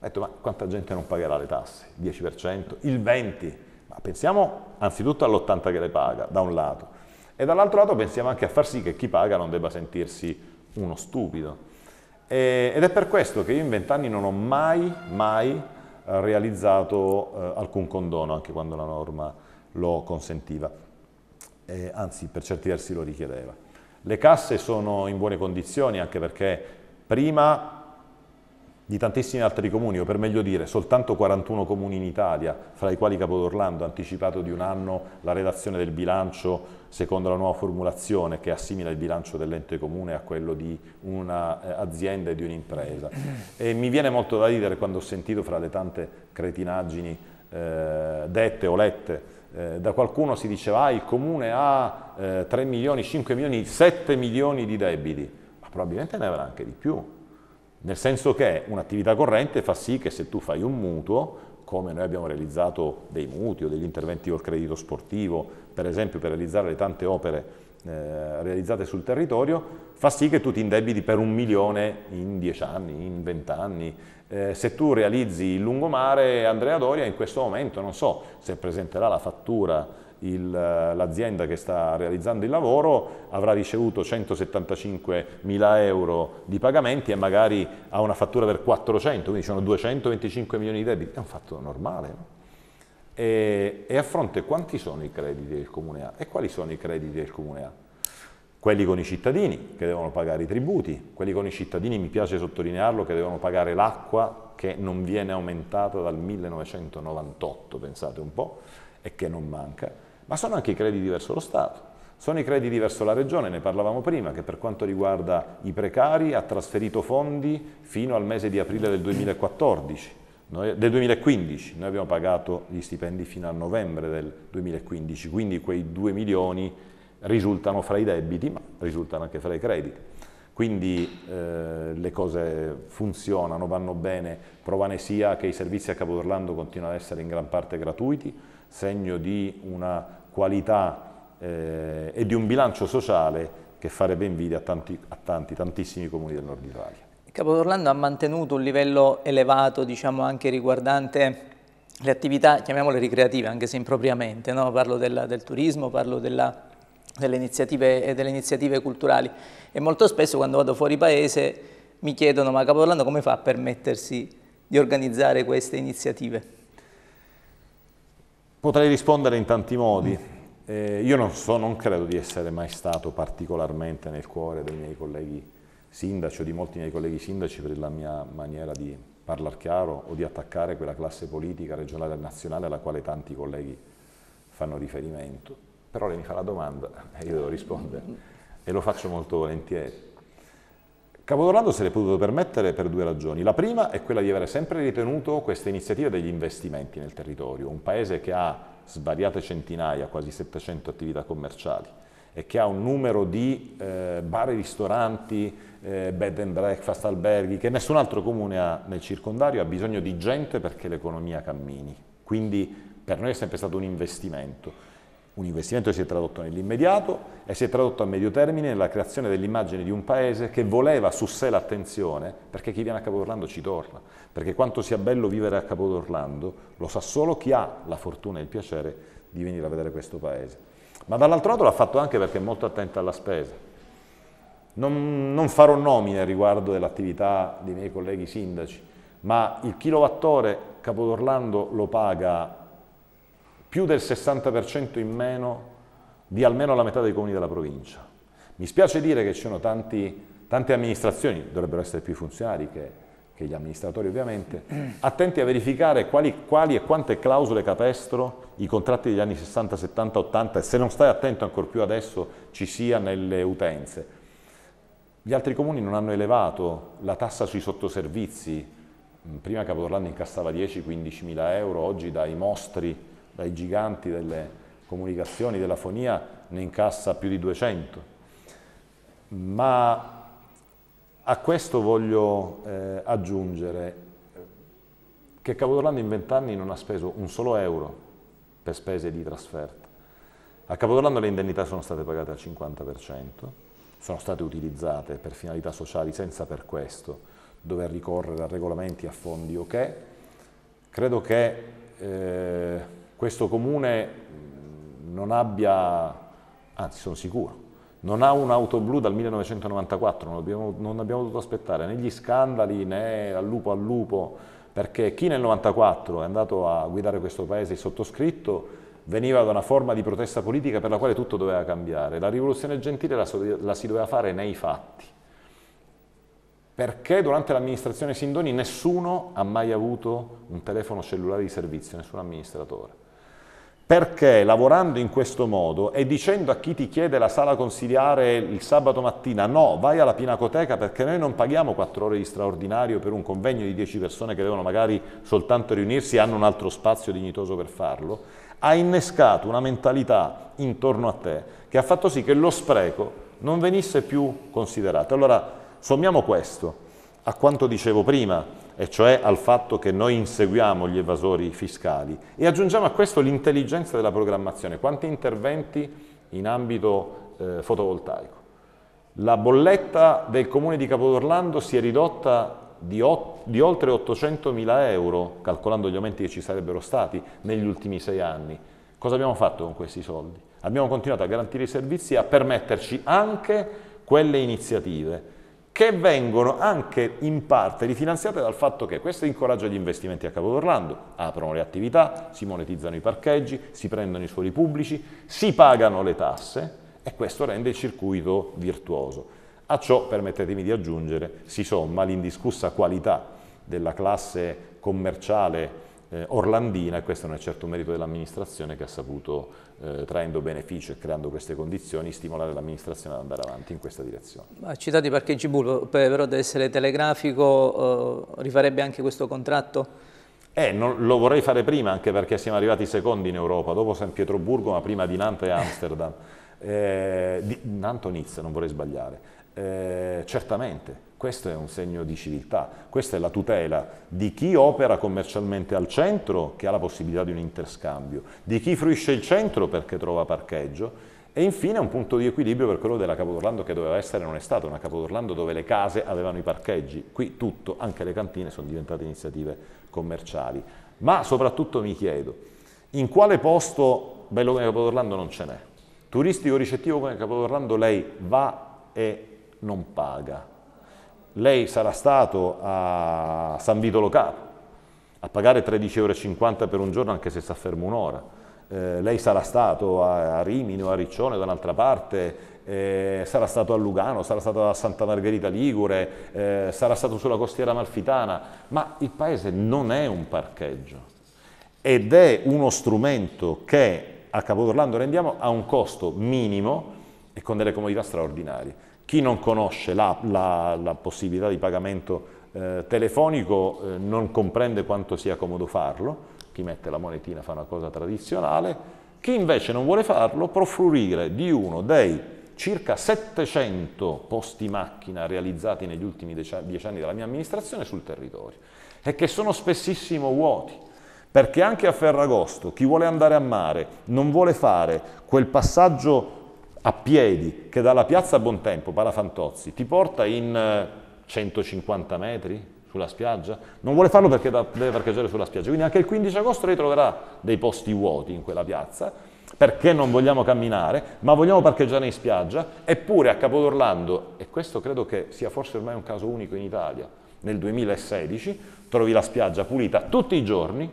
detto, ma quanta gente non pagherà le tasse? Il 10%? Il 20%? Ma pensiamo anzitutto all'80% che le paga, da un lato e dall'altro lato pensiamo anche a far sì che chi paga non debba sentirsi uno stupido. E, ed è per questo che io in vent'anni non ho mai, mai eh, realizzato eh, alcun condono, anche quando la norma lo consentiva, eh, anzi per certi versi lo richiedeva. Le casse sono in buone condizioni anche perché prima di tantissimi altri comuni, o per meglio dire, soltanto 41 comuni in Italia, fra i quali Capodorlando ha anticipato di un anno la redazione del bilancio secondo la nuova formulazione che assimila il bilancio dell'ente comune a quello di un'azienda eh, e di un'impresa. E mi viene molto da ridere quando ho sentito fra le tante cretinaggini eh, dette o lette eh, da qualcuno si diceva ah, il comune ha eh, 3 milioni, 5 milioni, 7 milioni di debiti, ma probabilmente ne avrà anche di più nel senso che un'attività corrente fa sì che se tu fai un mutuo, come noi abbiamo realizzato dei mutui o degli interventi col credito sportivo, per esempio per realizzare le tante opere eh, realizzate sul territorio, fa sì che tu ti indebiti per un milione in dieci anni, in vent'anni. Eh, se tu realizzi il lungomare Andrea Doria in questo momento, non so se presenterà la fattura eh, l'azienda che sta realizzando il lavoro avrà ricevuto 175 mila euro di pagamenti e magari ha una fattura per 400, quindi sono 225 milioni di debiti, è un fatto normale. No? E, e a fronte quanti sono i crediti del Comune A? E quali sono i crediti del Comune A? quelli con i cittadini che devono pagare i tributi, quelli con i cittadini, mi piace sottolinearlo, che devono pagare l'acqua che non viene aumentata dal 1998, pensate un po', e che non manca, ma sono anche i crediti verso lo Stato. Sono i crediti verso la Regione, ne parlavamo prima, che per quanto riguarda i precari ha trasferito fondi fino al mese di aprile del 2014. Noi, del 2015, noi abbiamo pagato gli stipendi fino a novembre del 2015, quindi quei 2 milioni risultano fra i debiti, ma risultano anche fra i crediti. Quindi eh, le cose funzionano, vanno bene, prova ne sia che i servizi a Capo d'Orlando continuano ad essere in gran parte gratuiti, segno di una qualità eh, e di un bilancio sociale che farebbe invidia a tanti, a tanti tantissimi comuni del nord Italia. Capodorlando ha mantenuto un livello elevato, diciamo anche riguardante le attività, chiamiamole ricreative, anche se impropriamente, no? parlo della, del turismo, parlo della delle iniziative, delle iniziative, culturali e molto spesso quando vado fuori paese mi chiedono ma Capo Capodorlando come fa a permettersi di organizzare queste iniziative? Potrei rispondere in tanti modi. Eh, io non, so, non credo di essere mai stato particolarmente nel cuore dei miei colleghi sindaci o di molti miei colleghi sindaci per la mia maniera di parlare chiaro o di attaccare quella classe politica regionale e nazionale alla quale tanti colleghi fanno riferimento. Però lei mi fa la domanda e io devo rispondere e lo faccio molto volentieri. Capodorado se l'è potuto permettere per due ragioni. La prima è quella di avere sempre ritenuto questa iniziativa degli investimenti nel territorio, un paese che ha svariate centinaia, quasi 700 attività commerciali e che ha un numero di eh, bar e ristoranti, eh, bed and breakfast, alberghi, che nessun altro comune ha nel circondario, ha bisogno di gente perché l'economia cammini. Quindi per noi è sempre stato un investimento. Un investimento che si è tradotto nell'immediato e si è tradotto a medio termine nella creazione dell'immagine di un paese che voleva su sé l'attenzione, perché chi viene a Capodorlando ci torna, perché quanto sia bello vivere a Capodorlando lo sa solo chi ha la fortuna e il piacere di venire a vedere questo paese. Ma dall'altro lato l'ha fatto anche perché è molto attenta alla spesa. Non, non farò nomine riguardo dell'attività dei miei colleghi sindaci, ma il kilowattora Capodorlando lo paga più del 60% in meno di almeno la metà dei comuni della provincia. Mi spiace dire che ci sono tanti, tante amministrazioni, dovrebbero essere più funzionari che, che gli amministratori ovviamente, attenti a verificare quali, quali, e quante clausole capestro i contratti degli anni 60, 70, 80 e se non stai attento ancora più adesso ci sia nelle utenze. Gli altri comuni non hanno elevato la tassa sui sottoservizi, prima Capodorlando incassava 10-15 mila euro, oggi dai mostri dai giganti delle comunicazioni, della fonia, ne incassa più di 200. Ma a questo voglio eh, aggiungere che Capodorlando in vent'anni non ha speso un solo euro per spese di trasferta. A Capodorlando le indennità sono state pagate al 50%, sono state utilizzate per finalità sociali senza per questo dover ricorrere a regolamenti, a fondi o okay. che. Credo che eh, questo comune mm, non abbia, anzi sono sicuro, non ha un'auto blu dal 1994, non abbiamo, non abbiamo dovuto aspettare né gli scandali né al lupo al lupo, perché chi nel 1994 è andato a guidare questo paese, il sottoscritto, veniva da una forma di protesta politica per la quale tutto doveva cambiare. La rivoluzione gentile la, la si doveva fare nei fatti, perché durante l'amministrazione Sindoni nessuno ha mai avuto un telefono cellulare di servizio, nessun amministratore. Perché lavorando in questo modo e dicendo a chi ti chiede la sala consigliare il sabato mattina no, vai alla Pinacoteca perché noi non paghiamo 4 ore di straordinario per un convegno di 10 persone che devono magari soltanto riunirsi e hanno un altro spazio dignitoso per farlo, ha innescato una mentalità intorno a te che ha fatto sì che lo spreco non venisse più considerato. Allora sommiamo questo a quanto dicevo prima, e cioè al fatto che noi inseguiamo gli evasori fiscali e aggiungiamo a questo l'intelligenza della programmazione, quanti interventi in ambito eh, fotovoltaico. La bolletta del comune di Capodorlando si è ridotta di, di oltre mila euro, calcolando gli aumenti che ci sarebbero stati negli ultimi sei anni. Cosa abbiamo fatto con questi soldi? Abbiamo continuato a garantire i servizi e a permetterci anche quelle iniziative che vengono anche in parte rifinanziate dal fatto che questo incoraggia gli investimenti a Capoverlando, aprono le attività, si monetizzano i parcheggi, si prendono i suoli pubblici, si pagano le tasse e questo rende il circuito virtuoso. A ciò, permettetemi di aggiungere, si somma l'indiscussa qualità della classe commerciale eh, orlandina e questo non è certo un merito dell'amministrazione che ha saputo eh, traendo beneficio e creando queste condizioni, stimolare l'amministrazione ad andare avanti in questa direzione. Ha citato i parcheggi bulbo, però deve essere telegrafico, eh, rifarebbe anche questo contratto? Eh, non, lo vorrei fare prima, anche perché siamo arrivati secondi in Europa, dopo San Pietroburgo, ma prima di Nantes e Amsterdam. Eh, di, Nanto Nizza, non vorrei sbagliare. Eh, certamente, questo è un segno di civiltà, questa è la tutela di chi opera commercialmente al centro che ha la possibilità di un interscambio, di chi fruisce il centro perché trova parcheggio e infine un punto di equilibrio per quello della Capodorlando che doveva essere non è stata una Capodorlando dove le case avevano i parcheggi, qui tutto, anche le cantine sono diventate iniziative commerciali. Ma soprattutto mi chiedo, in quale posto bello come Capodorlando non ce n'è? Turistico ricettivo come Capodorlando lei va e non paga, lei sarà stato a San Vito Lo Capo a pagare 13,50 euro per un giorno anche se sta fermo un'ora, eh, lei sarà stato a, a Rimini o a Riccione da un'altra parte, eh, sarà stato a Lugano, sarà stato a Santa Margherita Ligure, eh, sarà stato sulla costiera malfitana, ma il paese non è un parcheggio ed è uno strumento che a Capo d'Orlando rendiamo a un costo minimo e con delle comodità straordinarie. Chi non conosce la, la, la possibilità di pagamento eh, telefonico eh, non comprende quanto sia comodo farlo, chi mette la monetina fa una cosa tradizionale, chi invece non vuole farlo può fruire di uno dei circa 700 posti macchina realizzati negli ultimi dieci anni della mia amministrazione sul territorio e che sono spessissimo vuoti, perché anche a Ferragosto chi vuole andare a mare non vuole fare quel passaggio a piedi che dalla piazza Bontempo, Palafantozzi, ti porta in 150 eh, metri sulla spiaggia? Non vuole farlo perché deve parcheggiare sulla spiaggia, quindi anche il 15 agosto lei troverà dei posti vuoti in quella piazza, perché non vogliamo camminare, ma vogliamo parcheggiare in spiaggia, eppure a Capodorlando, e questo credo che sia forse ormai un caso unico in Italia, nel 2016 trovi la spiaggia pulita tutti i giorni,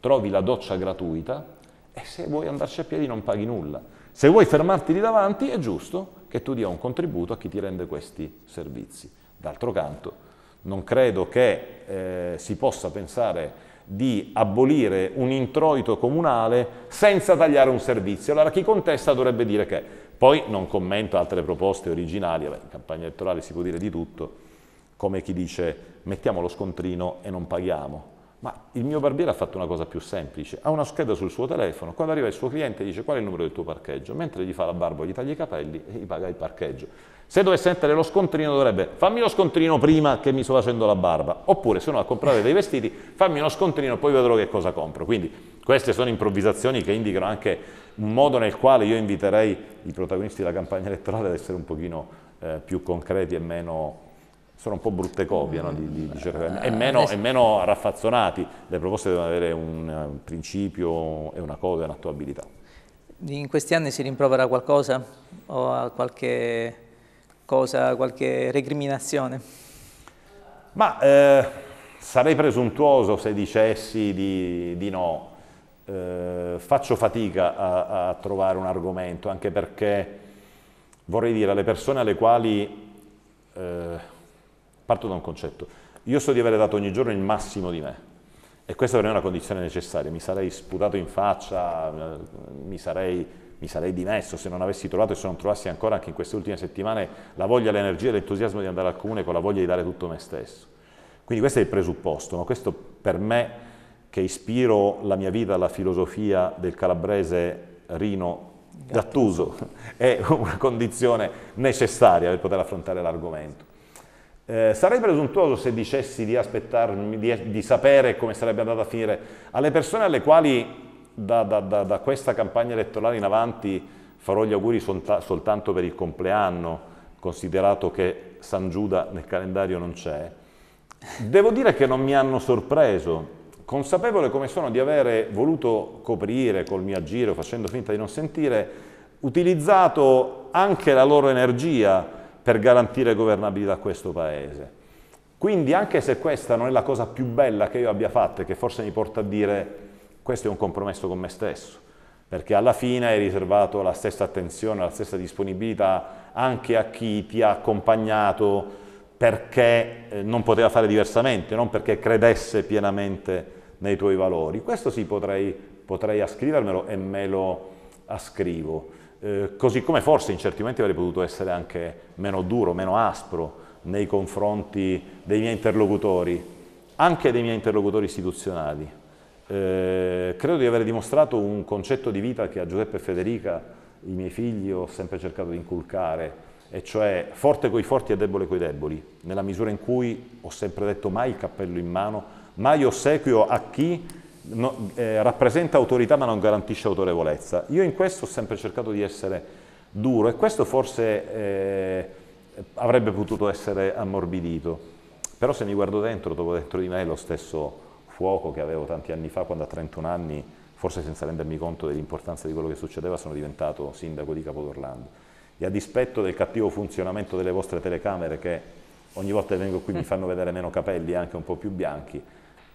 trovi la doccia gratuita e se vuoi andarci a piedi non paghi nulla. Se vuoi fermarti lì davanti è giusto che tu dia un contributo a chi ti rende questi servizi. D'altro canto, non credo che eh, si possa pensare di abolire un introito comunale senza tagliare un servizio. Allora chi contesta dovrebbe dire che, poi non commento altre proposte originali, Vabbè, in campagna elettorale si può dire di tutto, come chi dice mettiamo lo scontrino e non paghiamo. Ma il mio barbiere ha fatto una cosa più semplice, ha una scheda sul suo telefono, quando arriva il suo cliente dice qual è il numero del tuo parcheggio, mentre gli fa la barba, gli taglia i capelli e gli paga il parcheggio. Se dovesse mettere lo scontrino dovrebbe fammi lo scontrino prima che mi sto facendo la barba, oppure se no a comprare dei vestiti fammi uno scontrino e poi vedrò che cosa compro. Quindi queste sono improvvisazioni che indicano anche un modo nel quale io inviterei i protagonisti della campagna elettorale ad essere un pochino eh, più concreti e meno sono un po' brutte copie, no? di, di, di cercare, e, eh, meno, e, meno, raffazzonati. Le proposte devono avere un principio e una coda e un'attuabilità. In questi anni si rimprovera qualcosa o a qualche cosa, qualche recriminazione? Ma eh, sarei presuntuoso se dicessi di, di no. Eh, faccio fatica a, a trovare un argomento, anche perché vorrei dire alle persone alle quali... Eh, Parto da un concetto. Io so di avere dato ogni giorno il massimo di me. E questa per me è una condizione necessaria. Mi sarei sputato in faccia, eh, mi sarei, mi sarei dimesso se non avessi trovato e se non trovassi ancora anche in queste ultime settimane la voglia, l'energia e l'entusiasmo di andare al comune con la voglia di dare tutto me stesso. Quindi questo è il presupposto, ma questo per me che ispiro la mia vita alla filosofia del calabrese Rino Gattuso è una condizione necessaria per poter affrontare l'argomento. Eh, sarei presuntuoso se dicessi di aspettarmi, di, di, sapere come sarebbe andata a finire. Alle persone alle quali da, da, da, da questa campagna elettorale in avanti farò gli auguri solta, soltanto per il compleanno, considerato che San Giuda nel calendario non c'è, devo dire che non mi hanno sorpreso. Consapevole come sono di avere voluto coprire col mio agire, facendo finta di non sentire, utilizzato anche la loro energia per garantire governabilità a questo Paese. Quindi anche se questa non è la cosa più bella che io abbia fatto e che forse mi porta a dire questo è un compromesso con me stesso, perché alla fine hai riservato la stessa attenzione, la stessa disponibilità anche a chi ti ha accompagnato perché eh, non poteva fare diversamente, non perché credesse pienamente nei tuoi valori. Questo sì potrei, potrei ascrivermelo e me lo ascrivo. Eh, così come forse in certi momenti avrei potuto essere anche meno duro, meno aspro nei confronti dei miei interlocutori, anche dei miei interlocutori istituzionali. Eh, credo di aver dimostrato un concetto di vita che a Giuseppe e Federica, i miei figli, ho sempre cercato di inculcare, e cioè forte coi forti e debole coi deboli, nella misura in cui ho sempre detto mai il cappello in mano, mai ossequio a chi no, eh, rappresenta autorità ma non garantisce autorevolezza. Io in questo ho sempre cercato di essere duro e questo forse eh, avrebbe potuto essere ammorbidito, però se mi guardo dentro, trovo dentro di me lo stesso fuoco che avevo tanti anni fa quando a 31 anni, forse senza rendermi conto dell'importanza di quello che succedeva, sono diventato sindaco di Capodorlando. E a dispetto del cattivo funzionamento delle vostre telecamere che ogni volta che vengo qui mi fanno vedere meno capelli, e anche un po' più bianchi,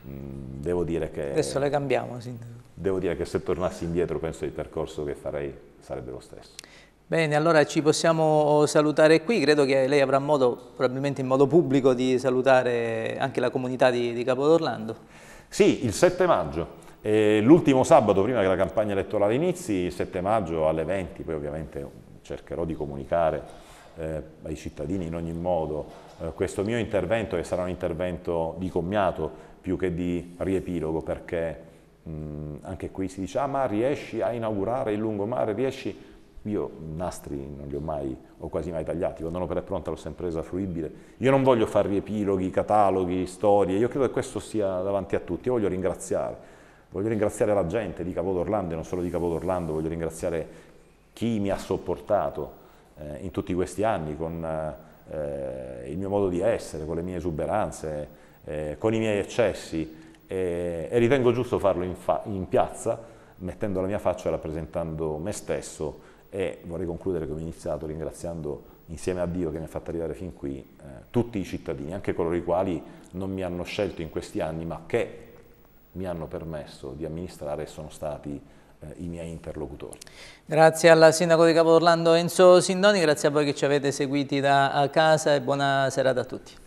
Mm, devo dire che... Adesso le cambiamo, Sindaco. Devo dire che se tornassi indietro penso il percorso che farei sarebbe lo stesso. Bene, allora ci possiamo salutare qui, credo che lei avrà modo, probabilmente in modo pubblico, di salutare anche la comunità di, di Capodorlando. Sì, il 7 maggio, l'ultimo sabato prima che la campagna elettorale inizi, il 7 maggio alle 20, poi ovviamente cercherò di comunicare eh, ai cittadini in ogni modo eh, questo mio intervento, che sarà un intervento di commiato più che di riepilogo, perché mh, mm, anche qui si dice, ah ma riesci a inaugurare il lungomare, riesci... Io nastri non li ho mai, o quasi mai tagliati, quando l'opera è pronta l'ho sempre resa fruibile. Io non voglio fare riepiloghi, cataloghi, storie, io credo che questo sia davanti a tutti, io voglio ringraziare. Voglio ringraziare la gente di Cavo d'Orlando e non solo di Cavo d'Orlando, voglio ringraziare chi mi ha sopportato eh, in tutti questi anni con eh, eh il mio modo di essere, con le mie esuberanze, eh, con i miei eccessi e, e ritengo giusto farlo in, in, piazza, mettendo la mia faccia e rappresentando me stesso e vorrei concludere come ho iniziato ringraziando insieme a Dio che mi ha fatto arrivare fin qui eh, tutti i cittadini, anche coloro i quali non mi hanno scelto in questi anni ma che mi hanno permesso di amministrare e sono stati eh, i miei interlocutori. Grazie al Sindaco di Capo Orlando Enzo Sindoni, grazie a voi che ci avete seguiti da casa e buona serata a tutti.